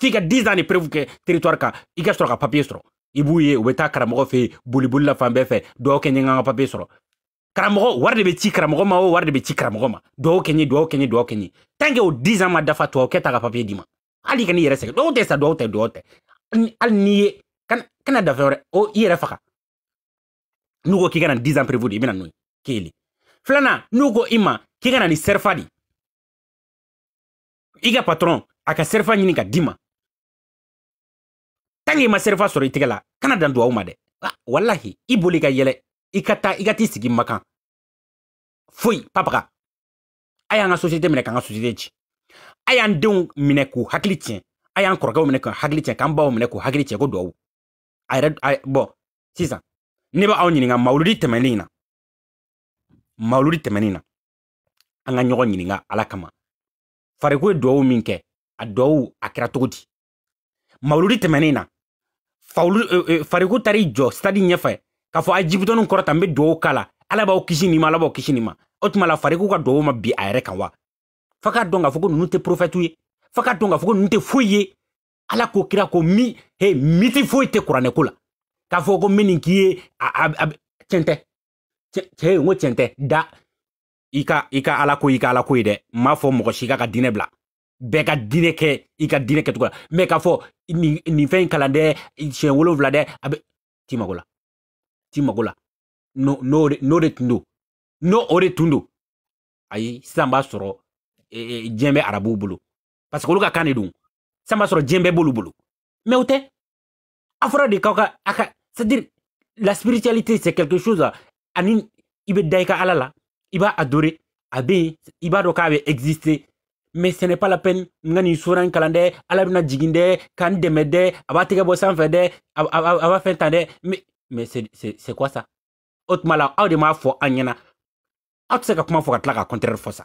Speaker 1: fii ka dix ans ne prévu kɛ territoire kan i ka sɔrɔ ka papiye sɔrɔ i b'u ye u be taa karamɔgɔ fɛ yen boliboli la fan bɛɛ fɛ dɔw kɛ ɲɛ ka ka papiye sɔrɔ karamɔgɔ wari de bɛ ci karamɔgɔ ma o wari de bɛ ci karamɔgɔ ma dɔw kɛ dɔw kɛ dɔw kɛ ɲɛ o dix ans ma dafa tubabu kɛ ta ka papiye d'i ma hali i ka yɛrɛ sɛgɛn dɔw tɛ sa dɔw tɛ dɔw tɛ hali n'i ye kana dafɛn wɛrɛ o i yɛrɛ faga n'u ko k'i kana dix ans prévu de i bɛ na ye
Speaker 2: kelen filanan n'u ko i ma k'i kana ni sɛrifa di i ka patɔrɔn a ka sɛrifa ɲini ka di ma tanke i ma
Speaker 1: sɛrifa sɔrɔ i tɛgɛ la kana dan duwawu ma dɛ walahi ah, i boli ka yɛlɛ i ka taa i ka t'i sigi makan foyi papaga a y'an ka sosiyete minɛ k'an ka sosiyete ci a y'an denw minɛ k'u hakili tiɲɛ a y'an kɔrɔkɛw minɛ k'u hakili tiɲɛ k'an baw minɛ k'u hakili tiɲɛ ko duwawu a yɛrɛ bɔn sisan ne b'aw ɲininka mawuludi tɛmɛnen na mawuludi tɛmɛnin na an ka ɲɔgɔn ɲininga ala kama fariko ye duwawu min kɛ a duwawu a kɛra togo di mawuludi tɛmɛnin na fariko tari jɔ stadi ɲɛfɛ k'a fɔ a jibitɔni kɔrɔta n be duwawu ka la ala b'aw kisi nin ma ala b'aw kisi nin ma o tuma la fariko ka duwawu ma bi a yɛrɛ kan wa fa ka dɔn k'a fɔ ko nunu tɛ profɛtu ye fa ka dɔn k'a fɔ ko nunu tɛ foyi ye ala ko kira ko mi he miti foyi tɛ kuranɛko la k'a fɔ ko min nin k'i ye a a a tiɲɛ tɛ cɛ cɛ ye n ko cɛn tɛ da i ka i ka ala ko i ka ala ko ye dɛ n m'a fɔ mɔgɔ si ka ka diinɛ bila bɛɛ ka diinɛ kɛ i ka diinɛ kɛcogo la mɛ k'a fɔ nin nin fɛn in kalan dɛ siɲɛ wolonwula dɛ a bɛ t'i mago la t'i mago la n'o n'o de n'o de tun do n'o o de tun do ayi sisan b'a sɔrɔ e, e, diɲɛ bɛ arabuw bolo parce que olu ka kan de don sisan b'a sɔrɔ diɲɛ bɛɛ b'olu bolo mais o tɛ a fɔra de k'aw ka a ka c'est à dire la spiritualité c'est quelque chose hein. ani i bɛ da i ka ala la i b'a adore a bɛ yen i b'a dɔn k'a bɛ existe mais ce n'est pas la peine n ka nin sura in kalan dɛ ala bɛna jigin dɛ ka n dɛmɛ dɛ a b'a tɛgɛ bɔ sanfɛ dɛ a b'a fɛn tan dɛ mais mais c'est c'est c'est quoi ça o tuma la aw de m'a fɔ an ɲɛna aw tɛ se ka kuma fɔ ka tila ka contraire fɔ sa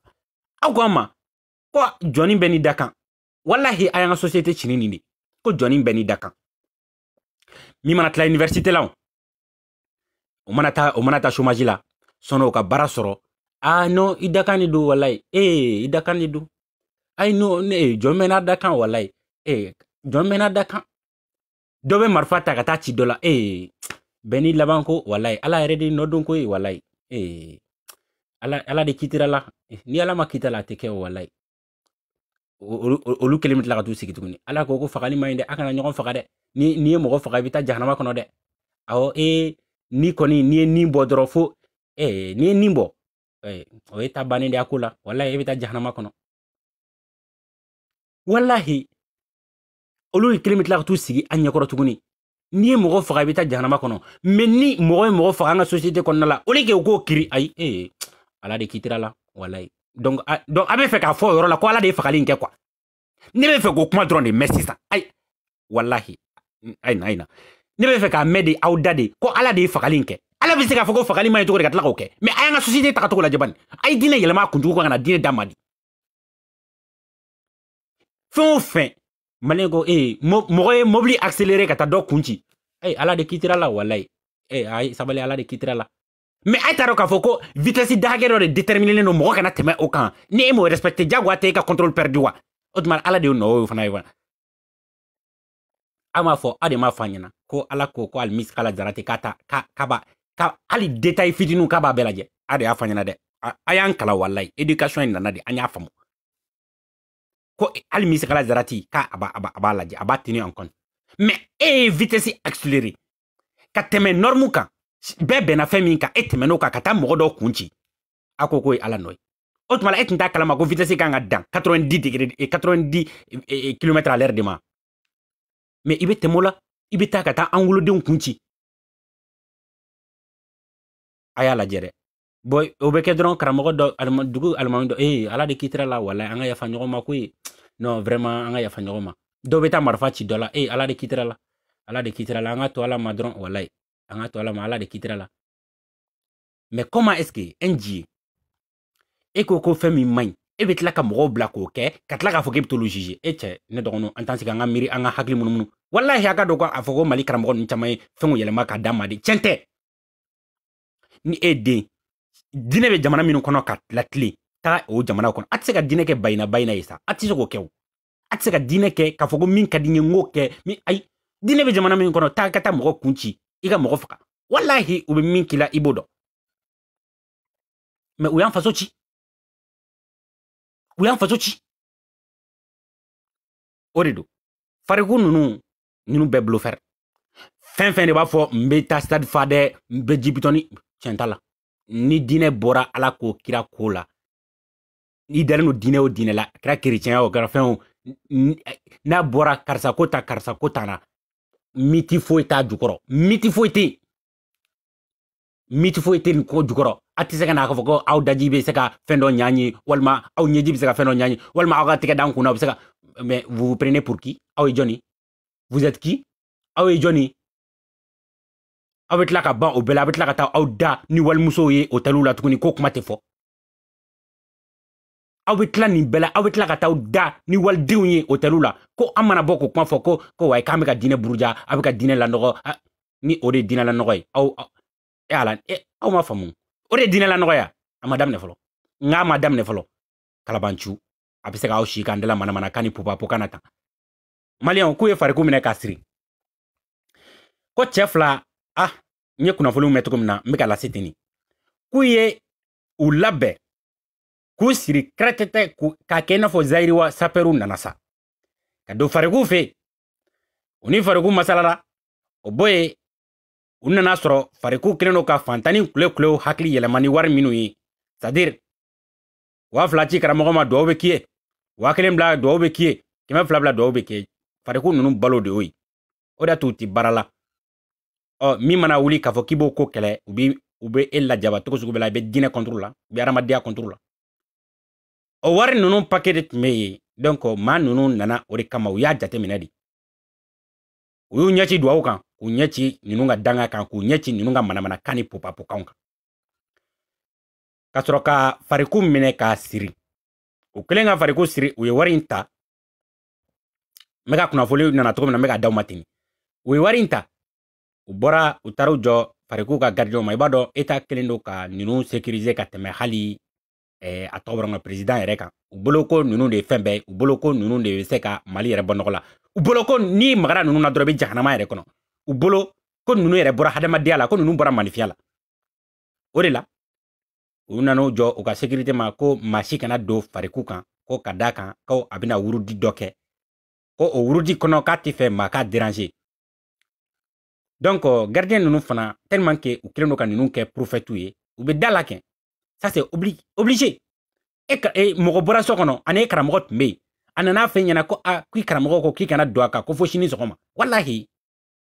Speaker 1: aw ko an ma ko jɔnni bɛ nin da kan walahi a y'an ka société cini nin de ko jɔnni bɛ nin da kan min mana tila université la o o mana taa o mana taa somaji la sɔnni o ka baara sɔrɔ aa non i da kan de don walayi ee i da kan de ayi non ne ee jɔn bɛ n'a da kan walayi ee jɔn bɛ n'a da kan dɔ bɛ marifa ta ka taa ci dɔ la ee bɛn n'i laban ko walayi ala yɛrɛ de nɔ don ko ye walayi ee ala ala de kitira la ni ala ma kita la a tɛ kɛ walayi olu kelen bɛ tila ka t'u sigi tuguni ala ko ko fagali man ɲi dɛ a kana ɲɔgɔn faga dɛ ni n'i ye mɔgɔ faga i bɛ taa jahanama kɔnɔ dɛ awɔ ee ni kɔni n'i ye nin bɔ dɔrɔn fo ɛɛ n'i ye nin bɔ ɛɛ o ye ta bannen de a ko la walahi e bɛ taa jahanama kɔnɔ walahi olu de kelen bɛ tila ka t'u sigi an ɲɛkɔrɔ tuguni n'i ye mɔgɔ faga i bɛ taa jahanama kɔnɔ mɛ ni mɔgɔ ye mɔgɔ faga an ka société kɔnɔna la o de k'o kiri ayi ee ala de kitira la walayi donc a donc a bɛ fɛ k'a fɔ o yɔrɔ la ko ala de ye fagali in kɛ quoi ne bɛ fɛ k'o kuma dɔrɔn de mɛn sisan ayi walahi ayi na ayi na. ne be fɛ k'a mɛn de aw da de ko ala de ye fagali kɛ ala bɛ se k'a fɔ ko fagali ma ye cogo de ka tila k'o kɛ mɛ a y'an ka sosiyete tagacogo lajɛ bani a ye diinɛ yɛlɛma a kuncogo kan ka na diinɛ da ma di fɛn o fɛn maliyɛn ko ee mɔgɔ ye mobili accéléré ka taa dɔ kun ci ee ala de kitira la walayi ee ayi sabali ala de kitira la mɛ a t'a dɔn k'a fɔ ko vitesse da hakɛ dɔ de déterminelen don mɔgɔ kana tɛmɛ o kan ni e m'o respecté diyagoya tɛ e ka contrôle perdu wa o tuma ala de y'o nɔ o fana ye fana a m'a fɔ a de m'a fɔ ɲɛna ko ala ko ko alimisi kala jarate kata ka kaba ka ali detail fitinu k'a b'a ade lajɛ a de ayan kala wallahi education in nana de an y'a ko e, hali misi kala jarati k'a aba aba aba laje aba a en compte mais e ye vitesse accélérée ka teme normu ka bebe na femi ka kan e tɛmɛn'o ka kata mo do kun akoko a ko k'o ye ala nɔ ye o tuma la e ma ko vitesse kan ka dan 90 degrés
Speaker 2: et 90 km à l'heure de ma mais ibe temola i bɛ taa ka taa an wolodenw kun ci a y'a lajɛ dɛ
Speaker 1: o bɛ kɛ dɔrɔn karamɔgɔ dɔ alima dugu alimami dɔ ee ala de kitira la wala an ka yafa ɲɔgɔn ma ko ye non vraiment an ka yafa ɲɔgɔn ma dɔw bɛ taa marifa ci dɔ la ee ala de kitira la ala de kitira la an ka to ala ma dɔrɔn wala an ka to ala ma ala de kitira la mais comment est ce que un e, e ko ko fɛn min man ɲi e be tila ka mɔgɔw bila k'o kɛ ka tila k'a fɔ k'e be tolu juge e cɛ ne dɔgɔnu an t'an sigi an ka miiri an ka hakili munumunu walahi a ka dɔ ko a fɔ ko mali karamɔgɔ nu caaman ye fɛnw yɛlɛma ka da de. tiɲɛ tɛ ni e den dinɛ be jamana minw kɔnɔ ka latile taga o jamanaw kɔnɔ a tɛ se ka dinɛ kɛ bayina bayina ye sa a tɛ se k'o kɛ o a tɛ se ka dinɛ kɛ k'a fɔ ko min ka di ye n k'o kɛ min ayi dinɛ be jamana min kɔnɔ
Speaker 2: taga ka taa mɔgɔ kun ci i ka mɔgɔ faga walahi u be min kila i b'o dɔn mɛ u y'an faso ci yanfa to ci o de do fariku nunu ninu bɛɛ bulo fɛrɛ
Speaker 1: fɛn fɛn de b'a fɔ n bɛ taa stade fa dɛ n bɛ ji bitɔni tiɲɛ t'a la ni diinɛ bɔra ala ko kira ko la i dalen do diinɛ o diinɛ la a kɛra kerecɛnya o kɛra fɛn o n'a bɔra karisa ko ta karisa ko ta na miti foyi t'a jukɔrɔ miti foyi tɛ yen miti foyi tɛ ko jukɔrɔ a tɛ se ka na k'a fɔ ko aw daji bɛ se ka fɛn dɔ ɲaɲi walima aw ɲɛji bɛ se ka fɛn dɔ ɲaɲi walima aw ka tɛgɛ d'an kunna bɛ se ka mais vous vous prenez pour qui aw ye jɔnni vous êtes qui aw ye jɔnni
Speaker 2: aw bɛ e tila ka ban o bɛɛ la aw bɛ e tila ka taa aw da ni walimusow ye hôteliw la tuguni ko kuma e tɛ fɔ aw bɛ tila nin bɛɛ la aw bɛ tila ka taa aw da
Speaker 1: ni walidenw ye hôteliw la ko an mana bɔ k'o kuma fɔ ko ko wayi k'an bɛ ka diinɛ buruja aw bɛ ka diinɛ lanɔgɔ ni o de ye diinɛ lanɔgɔ ye aw e ala e aw m'a famu o de ye la nɔgɔya a ma daminɛ fɔlɔ nka a ma daminɛ fɔlɔ kalabancu a bɛ se k'aw si k'an dala manamana kan ni pupapo kana tan maliyɛnw k'u ye fariku minɛ k'a siri ko cɛɛ fila ah n ye kunnafoniw mɛn cogo min na n bɛ ka lase ten nin k'u ye u labɛn k'u siri kɛrɛtɛtɛ k'a kɛ i n'a fɔ zayiriwa sapɛriw nana sa ka don farikuw fɛ yen u ni fariku masalara o bɔ yen u nana sɔrɔ fariko kelen do ka fantani kulekulew hakili yɛlɛma ni wari minw ye sadiri waa fila ci karamɔgɔ ma dɔw be kiye waa kelen bila dɔw be kiye kɛmɛ fila bila dɔw be kiye fariko nunu balo de yo ye o de t'u ti baara la ɔ min mana wuli k'a fɔ k'i b'o ko kɛlɛ u bi u be e lajaba togo sugu bɛɛ la i be diinɛ kɔnturu la i be adamadenya kɔnturu la o wari nunu pake de tun be ye donk ma nunu nana o de kama u y'a jate minɛ de u y'u ɲɛci duwawu kan kunyechi ɲɛci ka danga kan kunyechi ɲɛci ninnu ka manamanakan ni pupapukanw kan ka sɔrɔ ka fariku minɛ k'a siri u kelen ka fariku siri u ye wari in ta n bɛ nana cogo min na n bɛ k'a d'aw ma ten u ye wari ta u bɔra u taara jɔ fariku ka garidiɲɛw ma i b'a dɔn eta kelen don ka ninu sécuriser ka tɛmɛ hali eh, a tɔgɔ bɔra président yɛrɛ kan u boloko ninnu de ye fɛn bɛɛ ye u boloko ninnu de bɛ se ka mali yɛrɛ bɔ nɔgɔ la u boloko n'i magara ninnu na dɔrɔn i bɛ jahanama yɛrɛ kɔnɔ Ubolo, bolo ko ninnu yɛrɛ bɔra hadamadenya la ko ninnu jo, manifiya la o de la u sécurité ma ko maa si fariku kan ko kadaka ko abina wurudi dɔ o wurudi kono k'a tɛ ka deranger donc euh, gardien ninnu fana tellement que u kɛlen kan ka ninnu kɛ prophète u ça c'est obli obligé e ka e mɔgɔ ra so kɔnɔ ani e ko a ko k'i kana ko fo walahi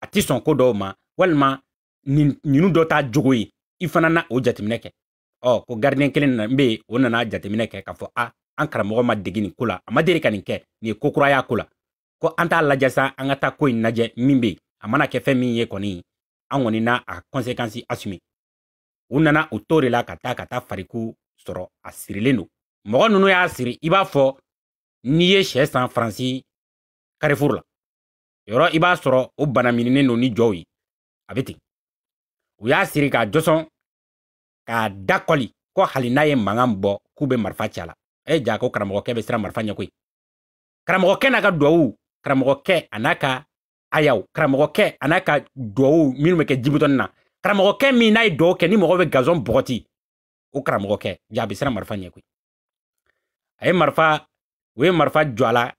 Speaker 1: a ti sɔn ko dɔw ma walima ninnu dɔ ta jogo ye i fana na o jateminɛ kɛ ɔ ko gardien kelen nana bɛ yen o nana jateminɛ kɛ k'a fɔ a an karamɔgɔ ma dege nin ko la a ma deli ka nin kɛ nin ye kokura y'a ko la ko an t'a lajɛ sa an ka taa ko in lajɛ min bɛ yen a mana kɛ fɛn min ye kɔni an kɔni na a conséquence assumer u nana o to de la ka taa ka taa fariku sɔrɔ a sirilen don mɔgɔ ninnu y'a siri i b'a fɔ n'i ye sɛ san faransi carrefour la yɔrɔ i b'a sɔrɔ o bana mininen don ni jɔw ye a bɛ ten u y'a siri k'a jɔsɔn k'a da kɔli ko hali n'a ye mankan bɔ k'u bɛ marifa ci la e ja ko karamɔgɔkɛ bɛ siran marifa ɲɛ koyi karamɔgɔkɛ n'a ka duwawu karamɔgɔkɛ a n'a ka ayaw karamɔgɔkɛ a n'a ka duwawu minnu bɛ kɛ jibutɔni na karamɔgɔkɛ min n'a ye duwawu kɛ ni mɔgɔ bɛ gazon bɔgɔti o karamɔgɔkɛ ja a bɛ siran marifa ɲɛ koyi a ye marifa ye marifa jɔ a la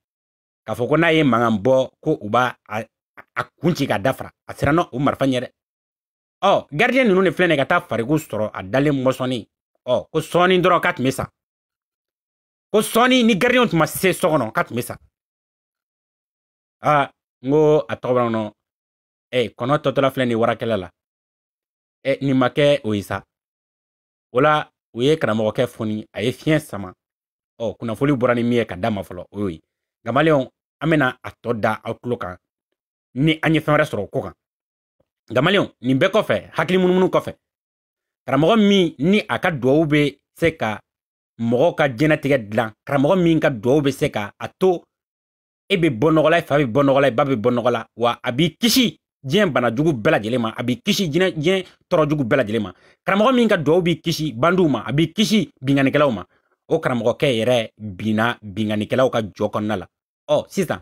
Speaker 1: k'a fɔ ko n'a ye mankan bɔ ko u b'a a kun ci ka dafara a siranna o marifa ɲɛ dɛ ɔ garidiyɛn ninnu de filɛ nin ka taa farigo sɔrɔ a dalen mɔsɔnni ɔ ko sɔɔni dɔrɔn k'a tun bɛ sa ko sɔɔni ni garidiyɛnw tun ma se so kɔnɔ k'a tun
Speaker 2: bɛ sa aa n ko a tɔgɔ bɛ kɔnɔ ɛ kɔnɔ tɔtɔla filɛ nin warakɛla la ɛ nin ma kɛ o ye sa o la
Speaker 1: o ye karamɔgɔkɛ foni a ye fiɲɛ sama ɔ kunnafoni bɔra ni min ye ka d'a ma fɔlɔ o y'o ye gamalion amena atoda a tɔ da ni an ye fɛn wɛrɛ sɔrɔ o ko kan gamalenw ni a ka seka moroka se ka mɔgɔw ka diɲɛnatigɛ dilan karamɔgɔ min ka duwawu bɛ se ka a to wa a b'i kisi diɲɛ banajugu bɛɛ lajɛlen ma a b'i kisi diɲɛ tɔɔrɔjugu bɛɛ lajɛlen ma min ka kisi ma o karamɔgɔkɛ yɛrɛ binna binganikɛlaw ka jɔ kɔnɔna la ɔ sisan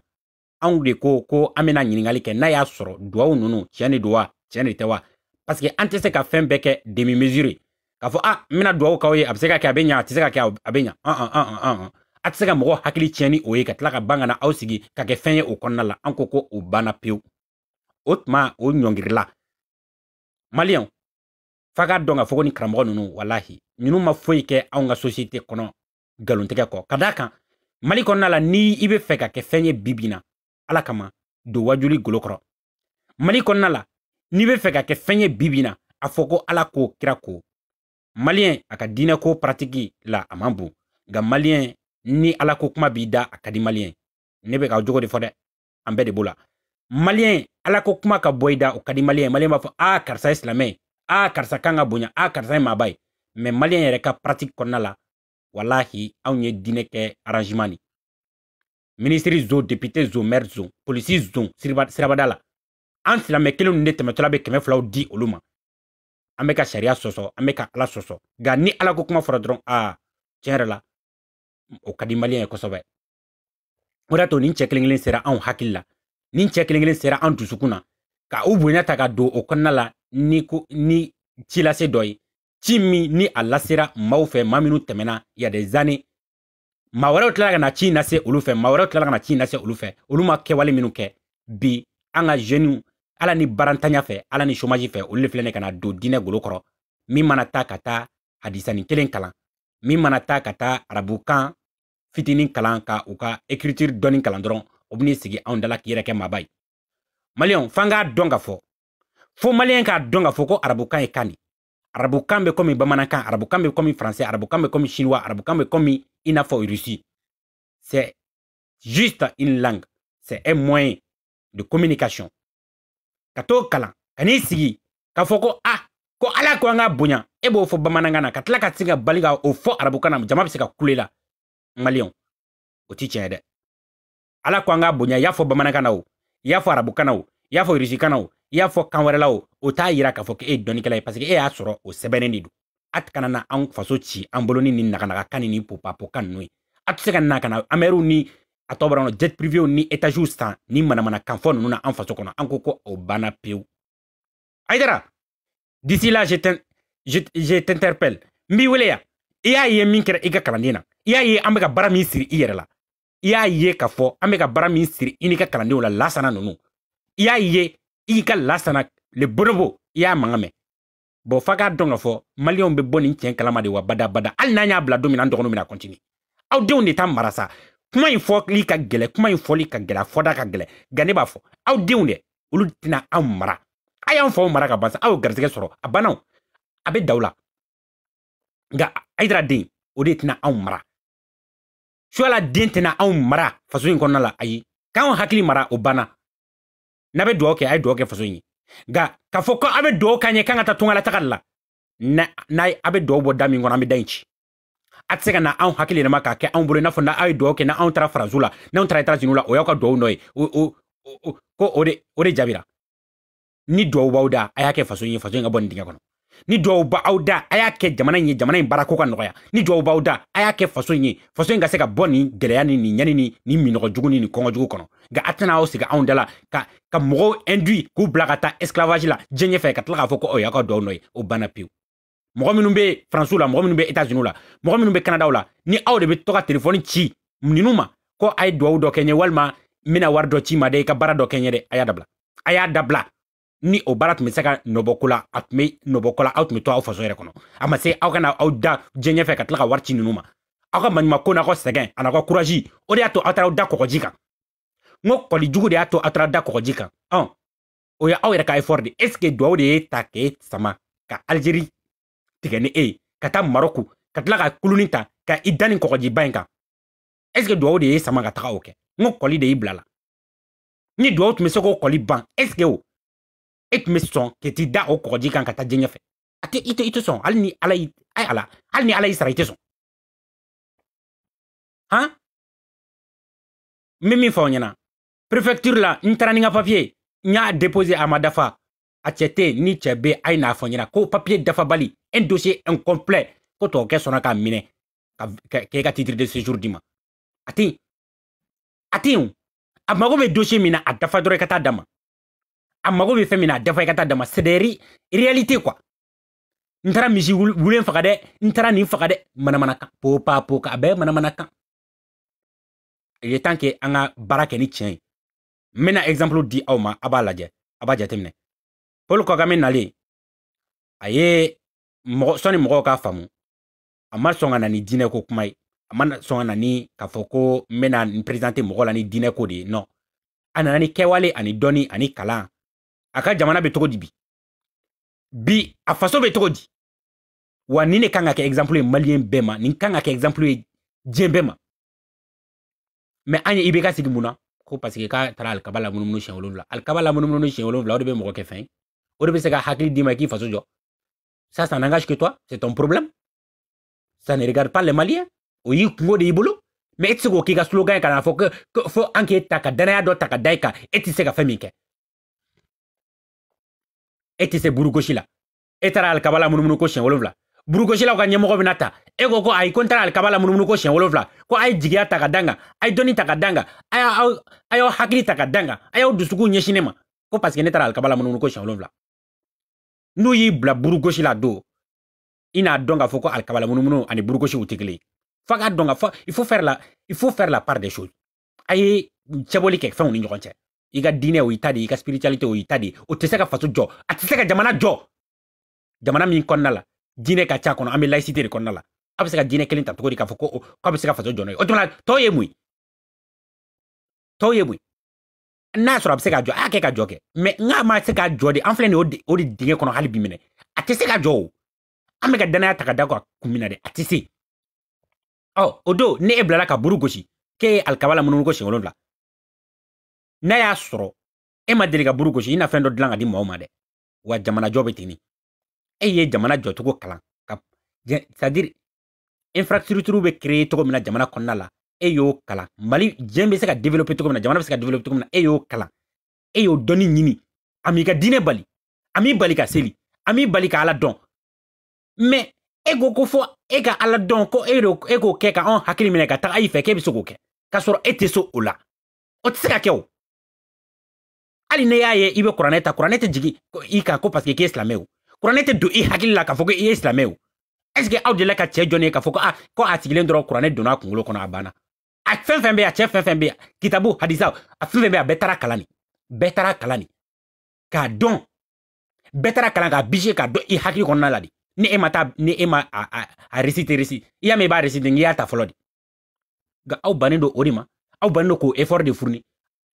Speaker 1: anw de ko ko an bena ɲiningali kɛ n'a y'a sɔrɔ duwaw nunu tiɲɛ de do wa tiɲɛ de tɛ wa parsike an tɛ se ka fɛn bɛɛ kɛ demi mesure k'a fɔ a ah, n bena duwaw kaw ye a be se ka kɛ a be ɲa a tɛ se ka kɛ a be ɲa a tɛ se ka mɔgɔ hakili tiɲɛ ni o ye ka tila ka ban kana aw sigi ka kɛ fɛn ye o kɔnɔna la an ko ko o banna pewu o tuma o ɲɔngirila maliyɛnw fa k'a dɔn k'a fɔ ko ni karamɔgɔ nunu walahi ninnu ma foyi kɛ anw ka sosiyete kɔnɔ galontigɛ kɔ ka daa kan mali kɔnɔna la ni i be fɛ ka kɛ fɛn ye bibina ala kama don wajuli golo kɔrɔ mali kɔnɔna la n'i be fɛ ka kɛ fɛn ye bibina a fɔ ko ala ko kira ko maliyɛn a ka diinɛ ko paratiki la a man bon nka maliyɛn ni ala ko kuma b'i da a ka di maliyɛn ne be ka jogo de fɔ dɛ an bɛɛ de b'o la maliyɛn ala ko kuma ka bɔ i da o ka di maliyɛn maliyɛn b'a fɔ a karisa ye silamɛ ye a karisa kan ka bonya a karisa ye maaba ye mɛ maliyɛn yɛrɛ ka paratiki kɔnɔna la walahi anw ye diinɛ kɛ aranziman ni minisiri zo depite zo mɛr zo polisi zon sirabada la an silamɛ kelenw nu de tɛmɛtɔla be kɛmɛ filaw di olu ma an be ka sariya sɔsɔ an be ka ala sɔsɔ nka ni ala ko kuma fɔra dɔrɔn aa tiɲɛ yɛrɛ la o ka di maliyɛn ye kosɛbɛ o to nin cɛ kelen kelen sera anw hakili la nin cɛ kelen kelen sera an dusukun na ka u bonya ta ka don o kɔnɔna la ni ko ni cilase dɔ ye ci min ni a lasera maw fɛ ma minw tɛmɛna yadezane ma wɛrɛw tilala ka na ci lase olu fɛ ma wɛrɛw tilala ka na ci lase olu fɛ olu ma kɛwale minw kɛ bi an ka zeniw ala ni barantanya fɛ ala ni somaji fɛ olu le filɛ ne ka na don diinɛ golo kɔrɔ min mana ta ka taa hadisani kelen kalan min mana ta ka taa arabukan fitinin kalan ka u ka ekritiri dɔɔni kalan dɔrɔn o ben'i sigi anw dala k'i yɛrɛ kɛ maaba ye maliyɛnw f'an k'a dɔn ka fɔ fɔɔ maliyɛn k'a dɔn ka fɔ ko arabukan ye kan de Arabukambe comme komi bamanaka, comme komi français Araboukambe comme komi chinois Araboukambe comme komi i russie c'est juste une langue c'est un moyen de communication kato kala kanisi, kafoko a ko ala ko bunya, ebo bonya e b'o baliga na katla tila baliga se ka bali ka o ala ko nga yafo y'a y'a y'a i y'a fɔ kan wɛrɛ o o t'a yira k'a fɔ e k'e ye dɔnnikɛla ye paseke e y'a sɔrɔ o sɛbɛnnen de do a kana na an faso ci an boloni ni naganagakan ni ni popapokan ninnu ye a tɛ se ka na ka na amɛriw ni a tɔ bara jet privéw ni étagew san ni manamanakan fɔ ninnu na an faso kɔnɔ an ko ko o banna pewu ayidara d'ici là je t'interpelle n b'i wele yan i y'a ye min kɛra i ka kalanden na i y'a ye an bɛ ka baara min siri i yɛrɛ la i y'a ye k'a fɔ an bɛ ka baara min siri i n'i ka kalandenw la lasana ninnu i y'a ye i ka lasana le bonobo i y'a maga mɛn bɔn fa k'a dɔn ka fɔ maliyɛnw bɛ bɔ nin tiɲɛ kalama de wa badabada hali n'an y'a bila don min na an dɔgɔninw bɛna kɔntini aw denw de ta mara sa kuma in fɔli ka gɛlɛ kuma in fɔli ka gɛlɛ a fɔda ka gɛlɛ nka ne b'a fɔ aw denw dɛ olu tɛna anw mara a y'an faw mara ka ban sa aw ye garisɛgɛ sɔrɔ a bannaw a bɛ daw la nka ayidara den o de tɛna anw mara suyala den tɛna anw mara faso in kɔnɔna la ayi k'anw hakili mara o banna n'a bɛ dugawu kɛ a ye dugawu kɛ faso ye nka k'a fɔ ko a bɛ dugawu k'a ɲɛ k'an ka taa tunga lataga la n'a a bɛ dugawu bɔ da min kɔnɔ an bɛ da in ci a tɛ se ka na anw hakili yɛlɛma k'a kɛ anw bolo n'a fɔ n'aw ye dugawu kɛ n'anw taara faransiw la n'anw taara etats-unis la o y'aw ka dugawu nɔ ye o o ko o de o de jaabira ni dugawu b'aw da a y'a kɛ faso ye faso in ka bɔ nin dingɛ kɔnɔ ni duwawu ba aw da a y'a kɛ jamana in ye jamana in baarako ka nɔgɔya ni duwawu b'aw da a y'a kɛ faso in ye faso in ka se ka bɔ nin gɛlɛya ni nin ɲani ni nin minɔgɔjugu ni nin kɔngɔjugu kɔnɔ nka a tɛna aw sigi anw da ka ka mɔgɔw indui k'u bila ka taa esclavage la diɲɛ ɲɛfɛ ka tila k'a fɔ ko o y'a ka duwawu nɔ ye o banna pewu mɔgɔ minnu bɛ faransiw la mɔgɔ minnu bɛ etats-unis la mɔgɔ minnu bɛ kanadaw la ni aw de bɛ to ka telefɔni ci ninu ma ko a ye duwawu dɔ kɛ n ye walima n bɛna wari dɔ ci ma dɛ i ka baara dɔ kɛ n ye dɛ a y'a dabila a y'a dabila ni o baara tun bɛ se ka nɔbɔ ko la a tun bɛ nɔbɔ ko la aw tun bɛ to aw faso yɛrɛ kɔnɔ a ma se aw kana aw da diɲɛ ɲɛfɛ ka tila ka wari ci ninnu ma aw ka maɲumako n'aw ka sɛgɛn a n'aw ka kurazi o de y'a to aw taara aw da kɔgɔji kan n ko kɔlijugu de y'a to aw taara da kɔgɔji kan ɔn o ye aw yɛrɛ ka effort de est ce que duwawu de ye ta k'e sama ka alizeri tigɛ ni e ye ka taa marɔku ka tila ka kuluni ta ka i da nin kɔgɔjiba in kan est ce que duwawu de y'e sama ka taga o kɛ n ko kɔli de y'i bila la ni duwawu tun bɛ se k'o kɔli ban est ce que o e tun
Speaker 2: bɛ sɔn k'i da o kɔgɔji kan ka taa diɲɛ ɲɛfɛ i tɛ sɔn hali ni ala y'i sara i tɛ sɔn han n bɛ min fɔ aw ɲɛna préfecture la n taara ni ka papiye n y'a déposé a ma dafa
Speaker 1: a cɛ tɛ ni cɛ bɛ a ye n'a fɔ ɲɛna ko papiye dafabali un dossier incomplet ko tɔkɛ sɔnna k'a minɛ k'e ka titre de séjour d'i ma a tɛ a tɛ a mago bɛ dossier min na a dafa dɔrɔn i ka taa a a mago bɛ fɛn min na a dafa i ka taa dama c'est des réalité quoi n taara misi wulen faga dɛ n taara nin faga dɛ manamana kan popa poka a bɛɛ manamana kan il est temps que an ka baara kɛ ni tiɲɛ ye n bɛna exemple di aw ma a b'a lajɛ a b'a jateminɛ paul kagame nalen a ye mɔgɔ sɔni mɔgɔw k'a faamu a ma sɔn ka na ni diinɛ ko kuma ye a ma sɔn ka na ni k'a fɔ ko n bɛna n présenter mɔgɔ la ni diinɛ ko de ye non a nana ni kɛwale ani dɔnni ani kalan aka jamana be cogo di bi bi a faso be cogo di wa nin de kan ka kɛ exemple ye maliyɛn bɛɛ ma nin kan ka kɛ exemple ye diɲɛ bɛɛ ma mɛ an ye ibk sigi mun na ko paseke k'a taara alikaba la munumunu siɲɛ wolonwula alikaba la munumunu siɲɛ wolonwula o de be mɔgɔ kɛ fɛn ye o de be se ka hakili d'i ma k'i faso jɔ sa sa n'engage ke toi c'est ton problème sa ne regarde pas les maliens o y'i kungo de y'i bolo mais e tɛ se k'o k'i ka slogan ye ka na fɔ ko fo an k'e ta ka danaya dɔ ta ka da i kan e tɛ se ka fɛn min kɛ e tɛ se burugosi la e taara alikaba la munumunu ko siɲɛ wolonfila burugosilaw ka ɲɛmɔgɔ bena ta e ko ko ayi ko n taara alikaba la munumunu ko siɲɛ wolonfila ko a ye jigiya ta ka dan kan a ye dɔnni ta ka dan kan a y'aw hakili ta ka dan kan a y'aw dusugu ɲɛsi ne ma ko parsike ne taara alikaba la munumunu ko siɲɛ wolonfila n'u y'i bila burugosi la don i n'a dɔn k'a fɔ ko alikaba la munumunu ani burugosi u tɛ kelen ye fa k'a dɔn ka il faut faire la il faut faire la part des choses a ye cɛbɔli kɛ fɛnw ni ɲɔgɔn cɛ i ka diinɛ o y'i ta de i ka spiritualité o y'i ta de o tɛ se ka faso jɔ a tɛ se ka jamana jɔ jamana min kɔnɔna la diinɛ ka ca kɔnɔ an bɛ laïcité de kɔnɔna la a bɛ se ka diinɛ kelen ta cogo di k'a fɔ ko k'a bɛ se ka faso jɔ n'o ye o tuma tɔw ye mun ye tɔw ye mun ye n'a sɔrɔ a bɛ se ka jɔ a y'a kɛ ka jɔ kɛ mɛ n'a ma se ka jɔ de an filɛ nin ye o de dingɛ kɔnɔ hali bi minɛ a tɛ se ka oh, jɔ o an bɛ ka danaya ta ka da a kun min na dɛ a tɛ se ɔ o don ne e bilala ka buru gosi k'e ye alikaba la munumunu ko siɲɛ wolonwula n'a y'a sɔrɔ e ma deli ka buru gosi i na fɛn dɔ dilan ka di mɔgɔw ma dɛ wa jamanajɔ bɛ ten e ye jamana jɔcogo kalan ka sadiri infrastructure bɛ créer cogo min na jamana kɔnɔna la e y'o kalan mali diɲɛ bɛ se ka développer cogo min na jamana bɛ se ka développer cogo min na e y'o kalan e y'o dɔnni ɲini a m'i ka diinɛ bali a m'i bali ka seli a m'i bali ka ala dɔn mais e ko ko fɔ e ka ala dɔn ko e de e k'o kɛ ka anw hakili minɛ ka taga ayi fɛ k'e bɛ se k'o kɛ k'a sɔrɔ e tɛ se o la o tɛ se ka kɛ o hali ne y'a ye i bɛ kuranɛ ta kuranɛ tɛ jigi i kan ko paseke k'i ye silamɛ o kuranɛ tɛ don i hakili la k'a fɔ ko i ye silamɛ o ɛseke aw delila ka cɛ jɔn ye k'a fɔ ko a ko a sigilen dɔrɔn kuranɛ donna a kunkolo kɔnɔ a banna a fɛn fɛn bɛ a cɛ fɛn fɛn bɛ yen kitabu hadiza a fɛn fɛn bɛ a bɛɛ taara kalan bɛɛ taara kalan k'a dɔn bɛɛ taara kalan k'a bisi k'a dɔn i hakili kɔnɔna la de ni e ma taa ni e ma a a a resite resi i y'a mɛn i b'a resite n'i y'a ta fɔlɔ de nka aw bannen don o de ma aw bannen don k'o effort de fourni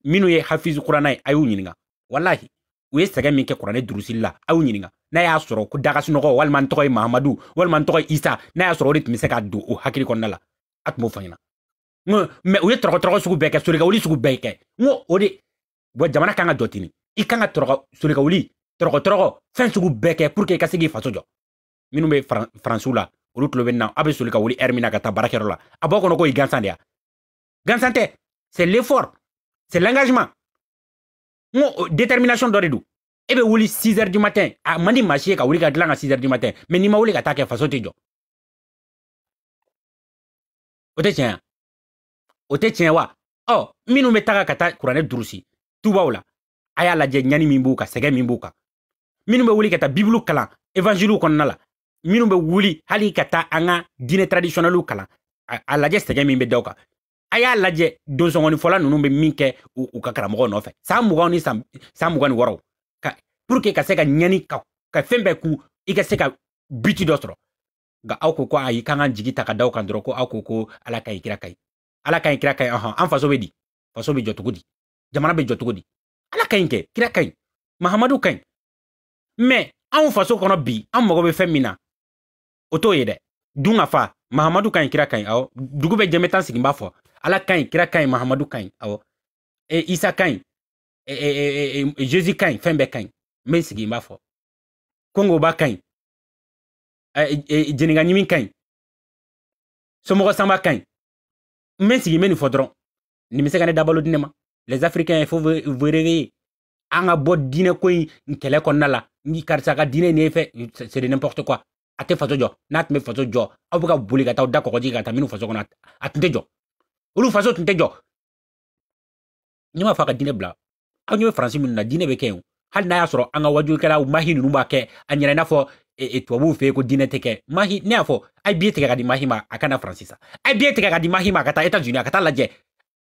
Speaker 1: minu ye hafizu kurana ye a y'u ɲininga walahi u ye sɛgɛ min kɛ kuranɛ durusili la a y'u ɲininga n'a y'a sɔrɔ ko dagasunɔgɔ walima n tɔgɔ ye mahamadu walima n tɔgɔ ye isa n'a y'a sɔrɔ o de tun be se ka don o hakili kɔnɔna la a tun b'o fɔ ɲɛna n mɛ u ye tɔrɔgɔtɔrɔgɔ sugu bɛɛ kɛ solikawuli sugu bɛɛ kɛ n ko o de bɔn jamana kan ka jɔ tini i kan ka tɔrɔgɔ solikawuli tɔrɔgɔtɔrɔgɔ fɛn sugu bɛɛ kɛ pour ke i ka se k'i faso jɔ minnu be faransiw la olu tulo be na aw be soli wuli ɛri min na ka taa baarakɛyɔrɔ la a b'aw kɔnɔ ko i gansan de ya gansan tɛ c'est l'effort C'est l'engagement. Euh, détermination d'Oredou. Et bien, 6 h du matin. A ah, mandi machi ka wuli ka dilan 6 heures du matin. Mais ni ma wuli ka ta ke faso O tɛ O wa? Oh, minnu pas kata ka taa kuranɛ durusi Il la, a y'a lajɛ ɲani min b'u kan, Minou min b'u kan. wuli ka kalan évangile la, Minou bɛ wuli hali kata anga dine a la a y'a lajɛ donsɔngɔnifɔla ninnu bɛ min kɛ u ka karamɔgɔ nɔfɛ san mugan ni san mugan ni wɔɔrɔ ka pour que ka se ka ɲani ka ka fɛn bɛɛ ku i ka se ka biti dɔ sɔrɔ nka aw ko ko ayi k'an ka jigi ta ka da aw kan dɔrɔn ko aw ko ko ala ka ɲi kira ka ɲi ala ka ɲi kira ka ɲi ɔhɔn an faso bɛ di faso bɛ jɔ cogo di jamana bɛ jɔ cogo di ala ka ɲi kɛ kira ka ɲi mahamadu ka ɲi mɛ anw faso kɔnɔ bi an mago bɛ fɛn min na o t'o ye dɛ dun ka fa mahamadu ka ɲi kira ka ɲi awɔ dugu bɛ jɛn tan sigi n b'a fɔ ala ka ɲi kira ka ɲi mahamadu ka ɲi e, isa ka ɲi e, e, e, e, jésus ka ɲi fɛn bɛɛ ka ɲi sigi n b'a
Speaker 2: fɔ kongoba ka ɲi e, e, e, jeninga ɲimi ka ɲi somɔgɔ sanba ka ɲi n sigi n nin fɔ dɔrɔn nin bɛ se ka ne dabalo
Speaker 1: di ne ma les africains il faut vous réveiller an ka bɔ diinɛ ko in kɛlɛ kɔnɔna la ni karisa ka diinɛ nin ye fɛ c'est de n'importe quoi a tɛ faso jɔ n'a tun bɛ faso jɔ aw bɛ ka boli ka taa aw da kɔgɔji ka taa minnu faso kɔnɔ a tun tɛ jɔ olu faso tun tɛ jɔ ne m'a a ka diinɛ bila aw ɲɛ bɛ faransi minnu na diinɛ bɛ kɛ yen hali n'a y'a sɔrɔ an ka wajulikɛlaw mahi ninnu b'a kɛ a ɲɛna i n'a fɔ e, e, tubabuw fɛ yen ko diinɛ tɛ kɛ mahi ne y'a fɔ a ye biye tigɛ ka di mahi ma a ka faransi sa a ye biye tigɛ ka di mahi ma a ka taa états-unis a ka taa lajɛ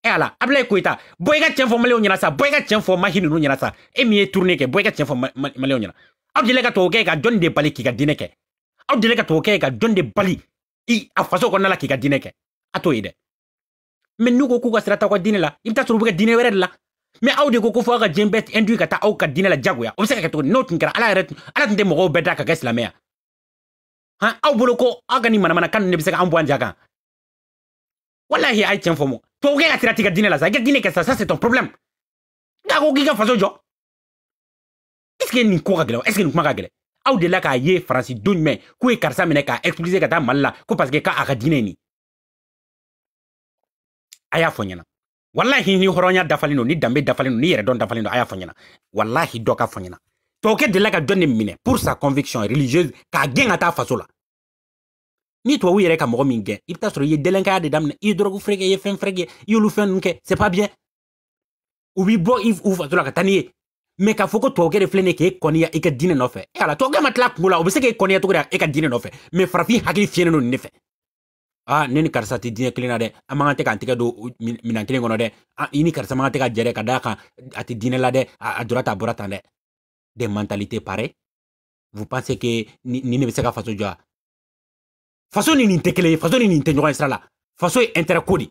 Speaker 1: e ala abilayi koyita bɔ i ka tiɲɛ fɔ maliyɛnw ɲɛna sa bɔ i ka tiɲɛ fɔ mahi ninnu ɲɛna sa e min ye tourné kɛ bɔ i ka tiɲɛ fɔ maliyɛnw ɲɛna aw delila ka tubabu ka jɔnni de bali k'i ka diinɛ kɛ aw delila ka tubabu ka jɔnni de bali i a faso kɔnɔna la k'i ka diinɛ kɛ a t'o ye dɛ mɛ n'u ko k'u ka sira t'aw ka diinɛ la i bɛ taa sɔrɔ u bɛ kɛ diinɛ wɛrɛ de la mɛ aw de ko ko fɔ aw ka diɲɛ bɛɛ induit ka taa aw ka diinɛ la jagoya o bɛ se ka kɛ cogo di n'o tun kɛra ala yɛrɛ ala tun tɛ mɔgɔw bɛɛ da ka kɛ silamɛya han aw bolo ko aw ka nin manamanakan ninnu
Speaker 2: de bɛ se ka an bɔ an ja kan walahi a ye tiɲɛ fɔ mo tubabukɛ ka sira t'i ka diinɛ la sa i ka diinɛ kɛ sa ça c'est ton problème nka ko k'i ka faso jɔ est ce que nin ko ka
Speaker 1: gɛlɛn wa est ce que nin kuma ka gɛlɛn aw delila k'a ye faransi don jumɛn k'u ye karisa minɛ k'a expliquer ka taa mali la ko parce que k'a ka diinɛ nin a y'a fɔ ɲɛna walahi ni hɔrɔnya dafalen don ni danbe dafalen don ni yɛrɛ dafalen don a y'a fɔ ɲɛna walahi dɔ ka fɔ ɲɛna tubabukɛ delila ka dɔn de minɛ pour sa conviction religieuse k'a gɛn ka taa faso la ni tubabu yɛrɛ ka mɔgɔ min gɛn i bɛ taa sɔrɔ i ye dɛlɛnkaya de daminɛ i ye dɔrɔgu fɛrɛkɛ i ye fɛn fɛrɛkɛ i y'olu fɛn ninnu kɛ c'est pas bien u b'i bɔ u faso la ka taa n'i ye mɛ k'a fɔ ko tubabukɛ de filɛ nin k'e kɔniya i ka diinɛ nɔfɛ e ala tubabukɛ ma tila kungo la o bɛ se k'e kɔniya cogo di e ka diinɛ nɔfɛ mɛ farafin hakili fiyɛnen don nin de fɛ ah ne ni karisa tɛ diɲɛ kelen na dɛ an ah, man kan tɛ k'an tɛgɛ don minan kelen kɔnɔ dɛ ah, i ni karisa man kan tɛ ka jɛrɛ ka daa kan a tɛ diinɛ la dɛ a dora ta a bɔra tan dɛ de mentalité
Speaker 2: pare vous pensez que ni ne bɛ se ka faso jɔ a faso ni nin tɛ kelen ye faso ni nin tɛ ɲɔgɔn ye sira la faso ye intérêt ko de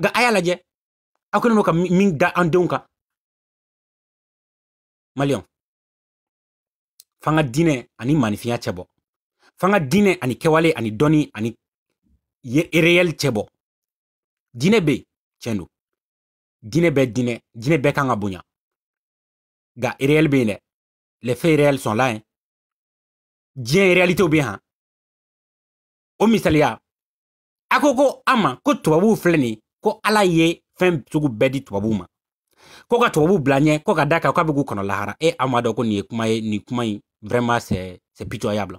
Speaker 2: nka a y'a lajɛ aw kɛlen do ka min da an denw kan maliyɛnw fanga ka diinɛ ani manifinya cɛ bɔ
Speaker 1: fanga dinɛ ani kɛwale ani dɔni ani ereyɛli cɛ bɔ be tiɲɛ do diinɛ bɛɛ dinɛ diinɛ bɛɛ kan ka boya
Speaker 2: ga ereyɛli be yen dɛ les faits réels sont là hein eh. diɲɛ réalitéw be han o misaliya a ko ko an ma ko tubabuw
Speaker 1: filɛ ko ala ye fɛn sugu bɛɛ di tubabuw ma ko ka tubabuw bila ɲɛ ko ka da kan k'a be k'u kɔnɔ lahara e an m'a ko nin ye kuma ye nin kuma ɲi vraiment c'est c'est pitoyable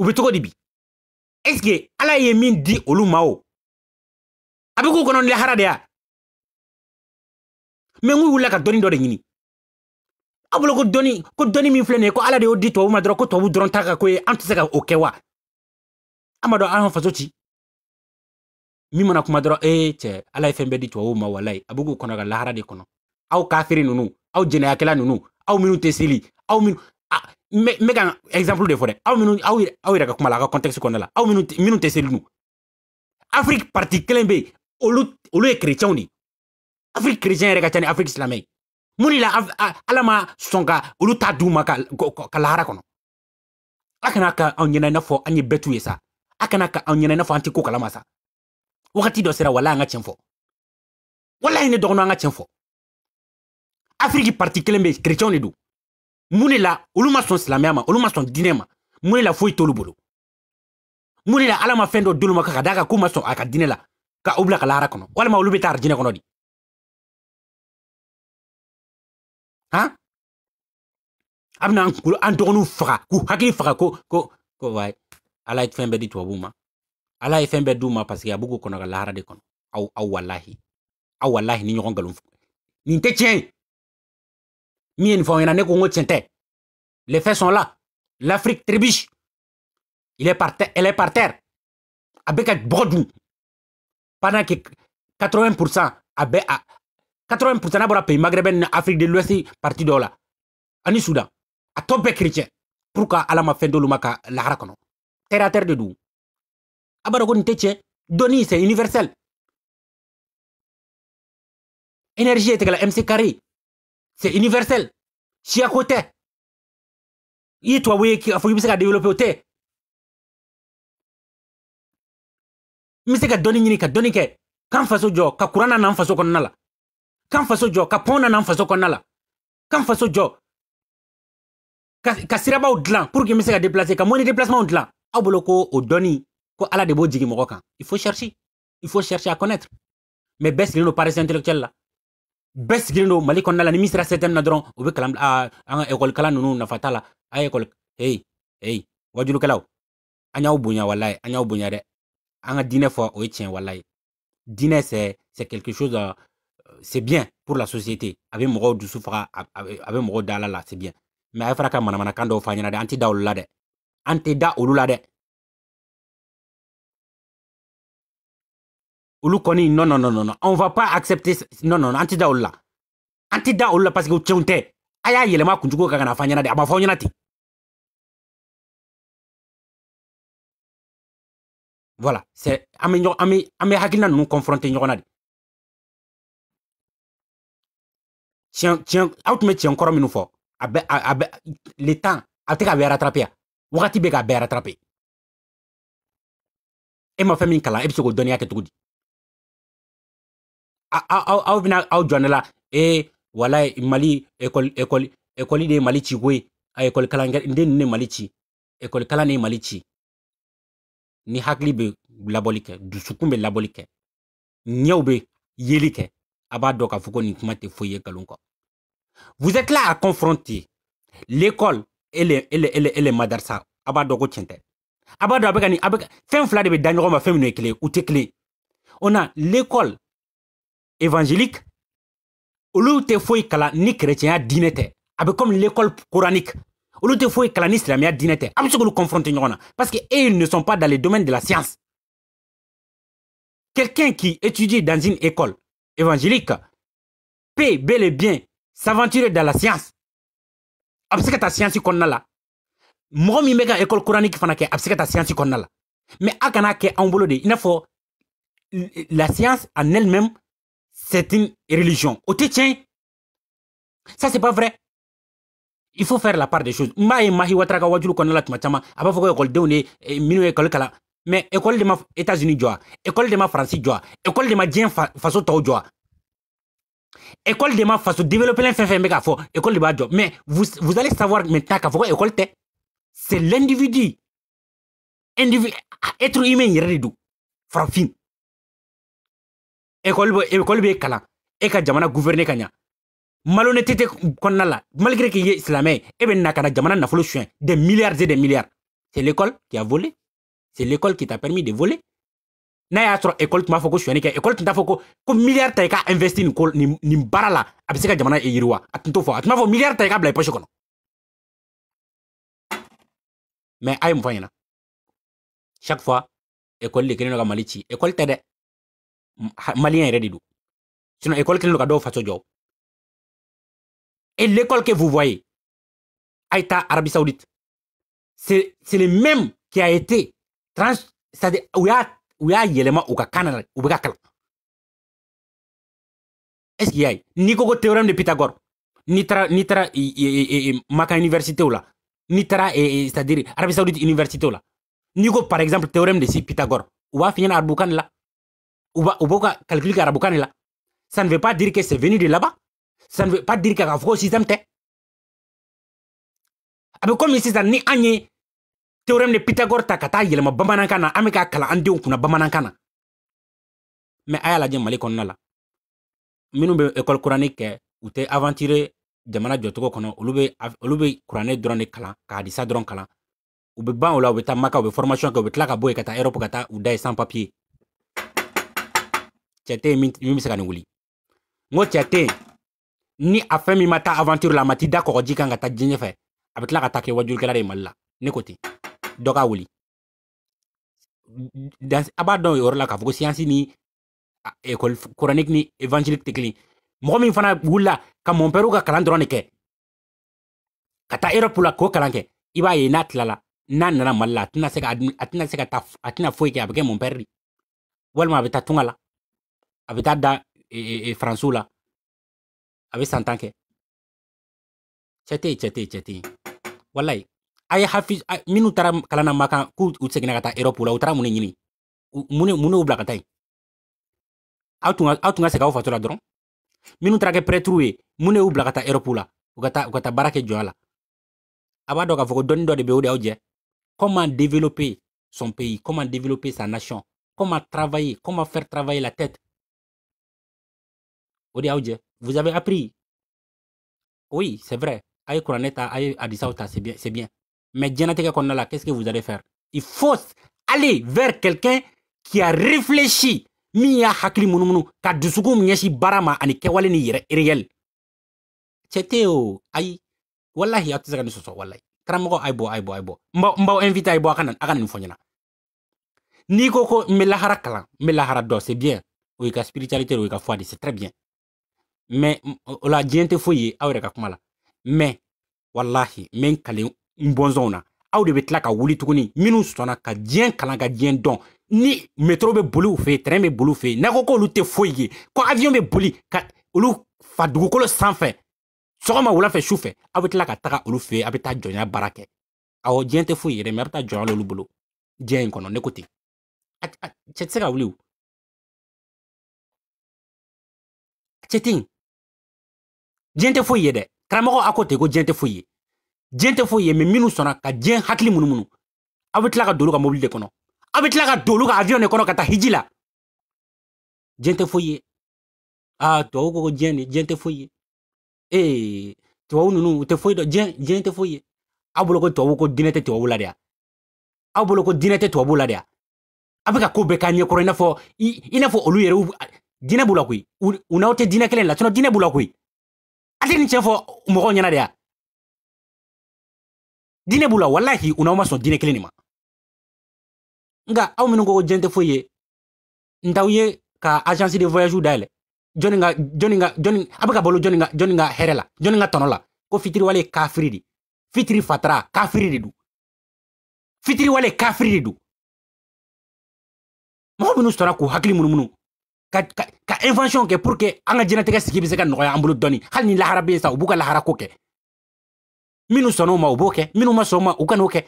Speaker 2: u bɛ cogo di bi ɛseke ala ye min di olu ma o a bɛ k'u kɔnɔ lahara de ya mɛ n wulila ka dɔɔni dɔ de ɲini aw bolo ko dɔɔni ko dɔɔni min filɛ ko ala de y'o di tubabu ma dɔrɔn
Speaker 1: ko tubabu dɔrɔn ta ka ko ye an tɛ se ka o kɛ wa an b'a dɔn an faso ci min mana kuma dɔrɔn ee cɛ ala ye fɛn bɛɛ di ma walayi a bɛ k'u kɔnɔ ka lahara de kɔnɔ aw kafiri ninnu aw jɛnɛyakɛla ninnu aw minnu tɛ seli n bɛ ka exemple de fɔ dɛ aw minnu aw aw yɛrɛ ka kuma la aw ka contexte kɔnɔna la aw minnu tɛ seli afrique parti kelen bɛ olu olu ye chrétiens de ye afrique chrétien yɛrɛ ka ca ni afrique silamɛ ye mun de la ala ma sɔn ka olu ta d'u ma ka lahara kɔnɔ a kana ka anw ɲɛna n'a fɔ an ye bɛtu ye sa a kana ka anw ɲɛna n'a fɔ an tɛ ko kalama sa wagati dɔ sera wala an ka tiɲɛ fɔ wala ye ne dɔgɔnɔ an ka tiɲɛ fɔ afrique parti kelen bɛ yen de don mune la olu ma sɔn silamɛya ma olu ma sɔn diinɛ ma mun la foyi t'olu bolo mun de la ala ma fɛn dɔ d'olu ma ka d'a kan k'u ma ka
Speaker 2: la ka u bila ka lahara kɔnɔ walima olu bɛ taa arijinɛ kɔnɔ di han a bɛna an dɔgɔninw faga k'u
Speaker 1: hakili fra ko ko ko wayi ala ye fɛn bɛɛ di tubabuw ma ala ye fɛn bɛɛ d'u ma paseke a b'u k'u kɔnɔ ka lahara de kono au au wallahi au wallahi ni ɲɔgɔn nkalon nin tɛ tiɲɛ
Speaker 2: ye Mien Les faits sont là. L'Afrique trébuche. Il est par terre, elle est par terre. Avec Brodou.
Speaker 1: Pendant que 80% à 80% n'a pas pays maghrébin, Afrique de l'Ouest, parti de là. En Soudan. À top chrétien. Pourquoi
Speaker 2: de Fendolumaka la harakono. Terre à terre de d'où Abaragon Teche, Doni, c'est universel. Énergie est égale à MC carré. Se universel. Chia kote. Yi twa weye ki afo ki mse ka develope ote. Mse ka doni njeni ka doni ke. Kan faso jo, ka kurana nan faso kon nala. Kan faso jo, ka pwana
Speaker 1: nan faso kon nala. Kan faso jo. Ka siraba o dlan. Kour ki mse ka deplase. Ka mweni deplasman o dlan. Abo lo ko, o doni. Ko ala debojigi mwokan. Ifo chershi. Ifo chershi akonetre. Me bes li nou parise entelek chen la. best la ni min na dɔrɔn u an école kala na fatala a école hey hey wajulu anya walai anya re anga o c'est c'est quelque chose euh, c'est bien pour la société avec mo du souffra avec dalala c'est bien mais manamana kando
Speaker 2: Anti la Ulukoni, non non non non on va pas accepter non non anti tɛ da olu la an parce que tɛ a y'a yɛlɛma ka na fɔ an de voilà c'est an bɛ ɲɔgɔn an bɛ confronter ɲɔgɔn na de
Speaker 1: tiɲɛ tiɲɛ aw tun bɛ tiɲɛ le temps a rattraper hein.
Speaker 2: rattraper au bɛna au jɔ e
Speaker 1: wala mali école école ekɔli de malichi mali a ekɔli kalankɛ n den de mali malichi ni hakli l'abolique du kɛ et l'abolique labɔli kɛ ɲɛw bɛ yeli kɛ a k'a fɔ ko vous êtes là à confronter l'école et les et les et les, les madarsa a ko tiɲɛ abado a b'a femme a bɛ de on a l'école évangélique olu te foyi kalan ni kerecɛnya diinɛ tɛ a l'école coranique olu te foyi kalan ni silamɛya diinɛ tɛ a confronter hein. parce que e ne sont pas dans le domaine de la science quelqu'un qui étudie dans une école évangélique peut bel et bien s'aventurer dans la science a ah, que ta science taa siyansi là, la mɔgɔ école coranique fana kɛ ah, a que se ka taa siyansi la mais a kana kɛ an bolo de la science en elle-même c'est une religion. O Ça c'est pas vrai. Il faut faire la part des choses. mais b'a ye Mahi Ouattara wajulu Konala la tuma caman a de eh, école mais école de ma États-Unis joie école de ma France joie école de ma dien faso tɔw joie école de ma faso développer fɛn fɛn bɛ école de b'a jɔ mais vous vous allez savoir maintenant qu'à fɔ école te c'est
Speaker 2: l'individu individu être humain yɛrɛ de don fin ekoli b'e kalan e ka jamana guvɛrine ka ɲa
Speaker 1: malone tete kɔnɔna la malgré k'i ye silamɛ e bɛ na kana jamana nafolo suɲɛ des milliards et des milliards c'est l'école qui a volé c'est l'école qui t'a permis de voler n'a y'a sɔrɔ école tun b'a fɔ ko suɲɛni kɛ école tun t'a fɔ ko ko milliard ta i ka investi nin ko nin baara la a bɛ se ka jamana e yiriwa a tun t'o fɔ a tun b'a fɔ milliard ta i ka bila i poche kɔnɔ mais a ye mun fɔ ɲɛna chaque fois école de kɛlen don ka mali ci école tɛ
Speaker 2: dɛ malien yɛrɛ de c'est une école qui don ka dɔw faso jɔ et l'école que vous voyez Aïta, Arabie Saoudite
Speaker 1: c'est le même qui a été trans c'est-à-dire u y'a u y'a yɛlɛma u ka kan est-ce qu'il y' a n'i ko théorème de Pythagore n'i taara n'i taara Maka université la n'i taara c'est-à-dire Arabie Saoudite université la n'i ko par exemple théorème de si Pythagore u b'a f'i ɲɛna arabukan de la ou b'u ka calcul la ça ne veut pas dire que c'est venu de là-bas ça ne veut pas dire k'a fɔ ko système tɛ a bɛ komi ni an théorème de pythagore ta ka taa yɛlɛma bamanankan na an ah, bɛ k'a kalan mais aya la lajɛ mali kɔnɔna la école coranique kɛ u tɛ aventurer jamana jɔcogo kɔnɔ olu bɛ olu coranique ka hadisa dɔrɔn u be ban ou la ou be maka ou formation kɛ u bɛ tila ka bɔ yen sans papier cɛ min bɛ se ka nin wuli n ko cɛ ni a fɛn min ma taa aventure la a ma t'i da kɔgɔji kan ka taa diɲɛ ɲɛfɛ a bɛ tila ka taa kɛ wajulikɛla de ye mali la ne ko ten dɔ ka wuli a b'a dɔn o yɔrɔ la k'a fɔ ko siyansi ni ekɔli kɔrɔniki ni evangelike tɛ kelen mɔgɔ min fana wulila ka mɔnpɛriw ka kalan dɔrɔn de kɛ ka taa erɔpu la k'o kalan kɛ i b'a ye n'a tilala n'a nana mali la a tɛna se ka a tɛna se ka taa a tɛna foyi kɛ a bɛ kɛ mɔnpɛri walima a bɛ taa tunga la a bɛ taa da e, e, e, faransiw la a bɛ san tan kɛ cɛ tɛ yen cɛ tɛ yen cɛ tɛ a ye hafi minnu taara kalan na makan k'u u seginna ka taa erɔpu la u taara mun de ɲini mun de y'u bila ka taa yen aw tun la a b'a dɔn de bɛ de comment développer son pays comment développer sa nation comment travailler comment faire travailler la tête auje, vous avez appris. Oui, c'est vrai. Aïe Kouraneta, Aïe Adisaouta, c'est bien, c'est bien. Mais Djanateka Kondala, qu'est-ce que vous allez faire Il faut aller vers quelqu'un qui a réfléchi. Mia hakli monu munumunu dusugum dusukun barama ma ani kɛwale ni yɛrɛ iriyɛl wallahi. Wallahi, o aybo, walahi aw tɛ se bo, bo, aïe bo. karamɔgɔ invite n'i ko melahara c'est bien Oui, spiritualité oui, y'i foi c'est très bien o la diɲɛ tɛ foyi ye aw yɛrɛ ka kuma la mɛ walahi n bɛ n kale n bɔnsɔnw na aw de bɛ tila ka wuli tuguni minnu sɔnna ka diɲɛ kalan ka diɲɛ dɔn ni metro bɛ boli u fɛ yen tɛrɛn bɛ boli u fɛ yen n'a ko k'olu tɛ foyi ye ko avion bɛ boli ka olu fa dugukolo sanfɛ sɔgɔma wula fɛ su fɛ aw bɛ tila ka taga olu fɛ yen aw bɛ taa jɔnya baara kɛ awɔ diɲɛ
Speaker 2: tɛ foyi yɛrɛ mɛ aw bɛ taa jɔnya l'olu bolo diɲɛ in kɔnɔ ne ko ten cɛ tɛ se ka wuli o cɛ tɛ yen jente foyi ye dɛ karamɔgɔ a ko te ko jente foyi ye jente foyi ye mɛ minnu sɔnna ka diɛn hakili
Speaker 1: munumunu aw bɛ tila ka dolu ka mobili de kɔnɔ aw bɛ tila ka dolu ka avion de kɔnɔ ka taa hiji la jente foyi ye aa tubabu ko ko jente jente foyi ye ee tubabu ninnu u tɛ foyi dɔn jɛn jɛn tɛ foyi ye aw bolo ko tubabu ko diinɛ tɛ tubabu la de aa aw bolo ko diinɛ tɛ tubabu la de aa a bɛ ka ko bɛɛ k'a ɲɛkɔrɔ i n'a fɔ i n'a fɔ olu yɛrɛ diinɛ b'u la koyi u n'aw tɛ diinɛ kelen la sinɔ diinɛ b'u la koyi.
Speaker 2: an ni cɛ fɔ mɔgɔw ɲɛna de ya diinɛ b'u la walahi u n'aw ma sɔn dinɛ kelen de ma nka aw minnu ko ko diɲɛ tɛ foyi ye
Speaker 1: n t'aw ye ka agence de voyage dayɛlɛ jɔnni ka jɔnni ka jɔnni a bɛ ka balo jɔnni ka jɔnni ka hɛrɛ la jɔnni ka tɔnɔ la ko fitiriwale ye kafiri de fitiri fatara kafiri de don fitiriwale kafiri de don mɔgɔ minnu sɔnna k'u hakili munumunu ka invention kɛ pour que an ka diɲɛnatigɛ sigi bɛ se ka nɔgɔya an bolo dɔɔni hali ni lahara bɛ sa u b'u ka lahara ko kɛ minnu sɔnn'o ma u b'o kɛ minnu ma sɔn ma u ka n'o kɛ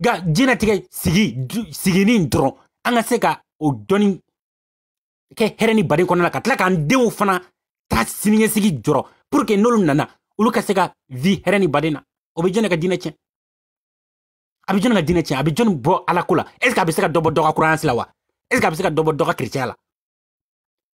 Speaker 1: nka diɲɛnatigɛ sigi sigini dɔrɔn an ka se ka o dɔɔni kɛ hɛrɛ ni baden kɔnɔna la ka tila k'an denw fana taa siniɲɛsigi jɔrɔ pour que n'olu nana olu ka se ka vi hɛrɛ ni baden na o bɛ jɔn ka diinɛ tiɲɛ a bɛ jɔn de ka diinɛ tiɲɛ a bɛ jɔn bɔ ala ko la est ce que a bɛ se ka dɔ bɔ dɔ ka kuranasi la wa est ce que a bɛ se ka dɔ bɔ dɔ ka kerecɛya la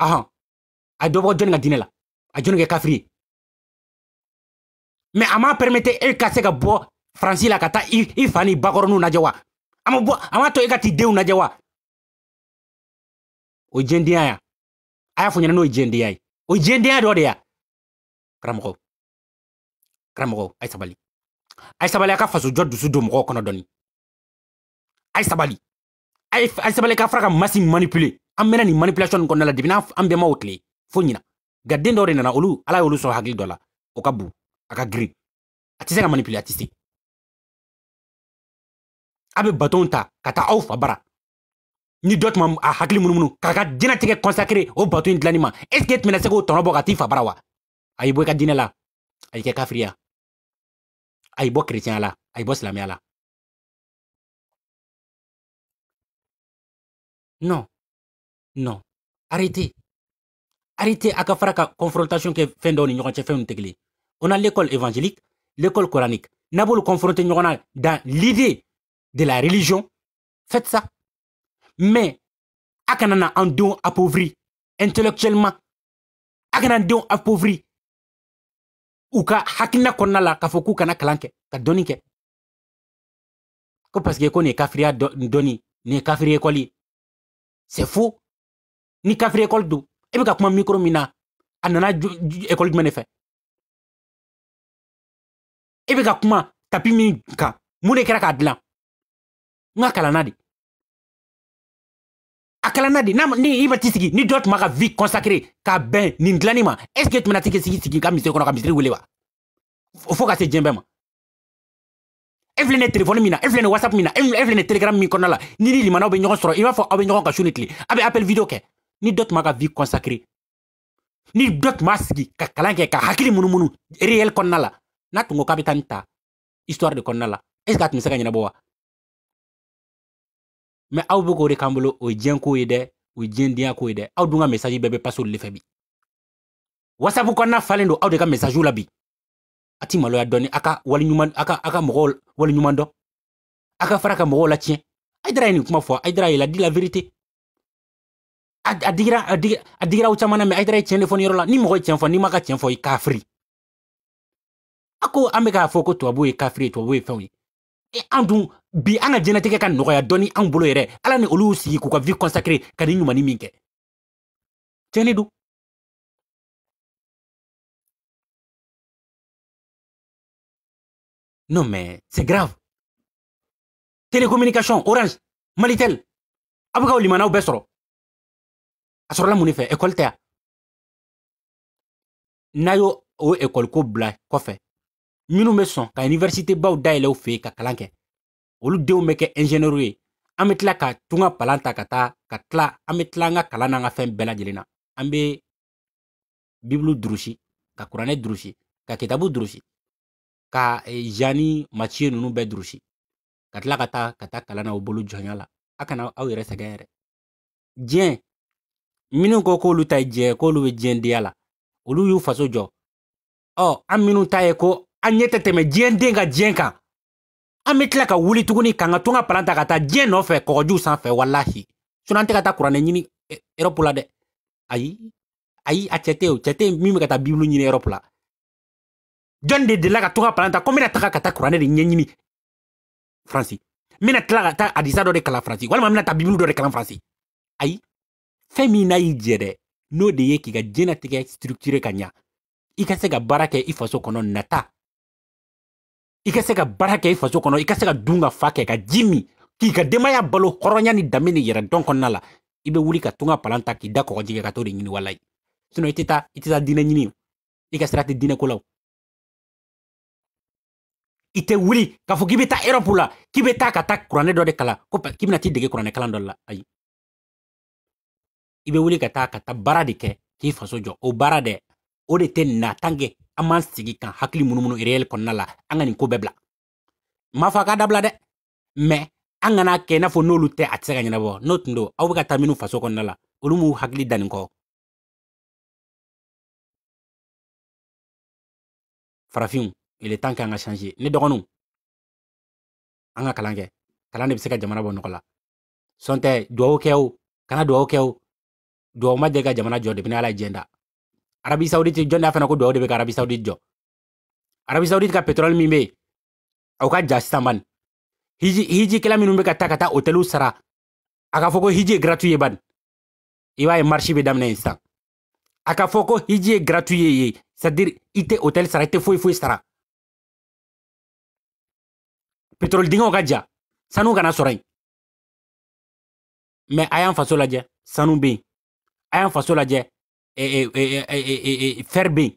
Speaker 2: ahan a dɔ bɔ jɔnni ka diinɛ la a jɔnni kɛ kafiri ye mɛ a m'a pɛrɛmɛtɛ e ka se ka bɔ
Speaker 1: faransi la ka taa i fa ni bakɔrɔninw lajɛ wa a ma bɔ a m'a to e ka t'i denw lajɛ wa
Speaker 2: o ye jɛndenya ya a y'a fɔ ɲɛna n'o ye jɛndenya ye o ye jɛndenya dɔ de ya karamɔgɔ karamɔgɔ a ye sabali a ye sabali a ka faso jɔ dusu don mɔgɔw kɔnɔ dɔɔni a ye sabali a ye sabali
Speaker 1: ka fara ka masi manipule Am mena ni manipilasyon konnen la depina, am beman wakli. Fon yina. Gade ndo
Speaker 2: renen a olu, ala olu sou hakili do la. Okabu. Akagri. Atise ka manipili atise. Abe baton ta, kata ouf abara.
Speaker 1: Ni dotman hakili moun moun. Kaka dina tike konsakire, ou baton yin dlanima. Eske et mena seko, tanwa bo katifa
Speaker 2: barawa. Ayibwe kadine la. Ayike kafri ya. Ayibwe kretien la. Ayibwe slami ya la. Non. non arrêtez arrêtez à faire
Speaker 1: confrontation que fin dɔw ni on a l'école évangélique l'école coranique Si vous confronté dans l'idée de la religion faites ça mais akana na un don appauvri intellectuellement a un don appauvri Ou ka hakina kɔnɔna la là, fɔ kana ka dɔɔni ko parce que ko nin kafri kafiriya dɔɔni nin
Speaker 2: c'est faux ni kafiri ekɔli don e bɛ ka kuma mikro min na a nana ekɔli jumɛn de fɛ e bɛ ka kuma tapi min kan mun de kɛra k'a dilan n ka kalanna de
Speaker 1: a kalanna de ni i ma t'i sigi ni dɔ tun b'a ka vie consacré ka bɛn nin dilanni ma est ce que tun bɛna t'i sigi sigi ka misiri kɔnɔ ka misiri wele wa fo ka se diɲɛ bɛɛ ma e filɛ ne telefɔni min na e filɛ ne whatsapp min na e filɛ ne telegram min kɔnɔna la ni ni limanaw bɛ ɲɔgɔn sɔrɔ i b'a fɔ aw bɛ ɲɔgɔn ka su ni tile a bɛ appel video kɛ ni dɔ tun b'a ka vie consacré ni dɔ tun sigi ka kalan kɛ ka hakili munumunu réel kɔnɔna la n'a tun ko k'a bɛ taa nin ta histoire de kɔnɔna la est ce que a tun bɛ se ka ɲɛnabɔ wa mɛ aw be k'o de k'an bolo o diɲɛ ko ye dɛ o ye diɲɛdenya ko ye dɛ aw dun ka mesaji bɛɛ bɛ pase olu le fɛ bi whatsapp kɔnɔna falen don aw de ka message la bi a ti maloya dɔɔni a ka waliɲuman a ka a ka mɔgɔw waliɲuman dɔn a ka fara ka mɔgɔw latiɲɛ a dira ye nin kuma fɔ a dira ye la di la vérité Adi ra, adi ra ou chamanan me aytare tjen de fon yor la, nim woy tjen fon, nim waka tjen fon, i e ka fri. Ako ame ka foko, to wabwe i ka fri, to wabwe i fwenwi. E andou, bi anja genetike kan nou waya doni an bolo ere, ala ni olou si kou kwa
Speaker 2: vi konsakre, kade yon mani minge. Tjen de do. Non men, se grav. Telekomunikasyon, oranj, malitel, apokau li manan ou besro. a sɔrɔla mun de fɛ ekɔli tɛ yan n'a y'o o ekɔliko bila kɔfɛ minnu bɛ sɔn ka universitébaw
Speaker 1: dayɛlɛ u fɛ yen ka kalan kɛ olu denw bɛ kɛ ingénieur ye an bɛ tila ka tunga palan ta ka taa ka tila an bɛ tila an ka kalan n'an ka fɛn bɛɛ lajɛlen na an bɛ bibulu durusi ka kuranɛ durusi ka kitabu durusi ka eh, jean ni mathieu ninnu bɛɛ durusi ka tila ka taa ka taa kalan na u bolo jɔnya la a kana aw yɛrɛ sɛgɛn yɛrɛ diɲɛ Min nou kou kou louta e djen, kou louta e djen de ya la. O, louta yon faso jo. O, an min nou ta e kou, an nye tete me djen den ga djen kan. An me tla ka wuli tougouni kan, an tou nga palanta kata djen nou fe, koko djou san fe, wala hi. Sounan te kata kurane njini, eropou la de. Ayy, ayy, atyete ou, atyete mimi kata biblu njini eropou la. Djon de de la ka tou nga palanta, kon mena te ka kata kurane njini, njen njini, fransi. Mena te la kata adisa do de kala fransi, wali man mena ta biblu do de kala frans Femi n'a y'i n'o de ye k'i ka jɛnatigɛ structure ka ɲa i ka se i faso kɔnɔ nata i ka se ka baara i faso kɔnɔ i ka se ka dun ka fa kɛ k'i balo koronya ni danbe ni yɛrɛdɔn kɔnɔna nala, i bɛ wuli ka tunga palanta k'i da kɔgɔji kɛ ka t'o de ɲini walayi sinɔn i tɛ taa i tɛ taa diinɛ ɲini ka sira tɛ diinɛ ko wuli k'a fɔ k'i bɛ k'i bɛ kalan k'i t'i dege kuranɛ kalan ayi i be wuli ka taa ka taa baara de kɛ k'i faso jɔ o baara dɛ o de tɛ natange an m'an sigi kan hakili munumunu ireyɛli kɔnɔna la an ka nin ko bɛɛ bila m'a fɔ a ka dabila dɛ mɛ an kana kɛ n'a fɔ n'olu tɛ a tɛ se ka ɲɛnabɔ n'o tun do
Speaker 2: aw be ka taa minw faso kɔnɔna la olu m'u hakili danin kɔ farafinw ile tan kɛ an ka change ne dɔgɔninw an ka kalan kɛ kalan de be se ka jamana bɔ nɔgɔ la sɔntɛ duwawu kɛ
Speaker 1: o kana duwawu kɛ o dua ma jega ka jamana jɔ bin ala ye arabi saudite jɔn de y'a fana ko do de be arabi saudite jo arabi saudite ka petrol mi me ka jastaman hiji hiji kala minnu be ka taa ka taa sara aka foko hiji e gratuit e ban ye bani i b'a ye marché bɛ hiji gratuit gratu
Speaker 2: ye c'est à dire ite hotel sara petrol tɛ foyi sara petrol dingo ka ja sanu kana sore me
Speaker 1: ayan fasola je sanu bin Ayan faso lajɛ fɛri bɛ yen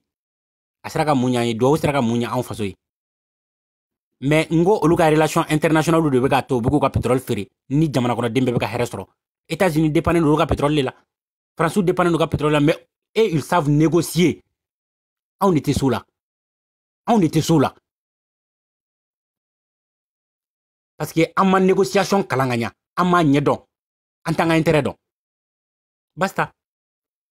Speaker 1: a sera ka mun ɲ'an ye duwawu sera ka mun ɲɛ anw faso ye mɛ n ko olu ka relation de bɛ k'a to u bɛ k'u ka pétrole feere ni jamana kɔnɔden bɛɛ bɛ ka hɛrɛ sɔrɔ états-unis dépannen don olu ka pétrole de la faransiw dépannen don pétrole la mais et ils savent négocier
Speaker 2: anw de tɛ s'o la anw de tɛ s'o la parce que an ma négociation kalan ka ɲa an m'a an t'an ka intérêt dɔn basta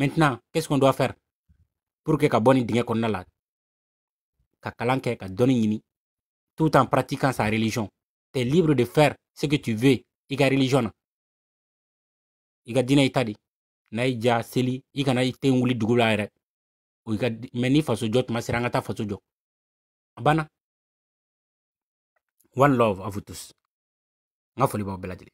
Speaker 1: maintenant qu'est-ce qu'on doit faire pour que Kaboni bɔ nin la ka kalan ka tout en pratiquant sa religion tu es libre de faire ce que tu veux Iga religion Iga Dina itadi. n'a y'i seli iga na la o i meni
Speaker 2: mɛ ni faso jɔ tuma one love à vous tous nga ka foli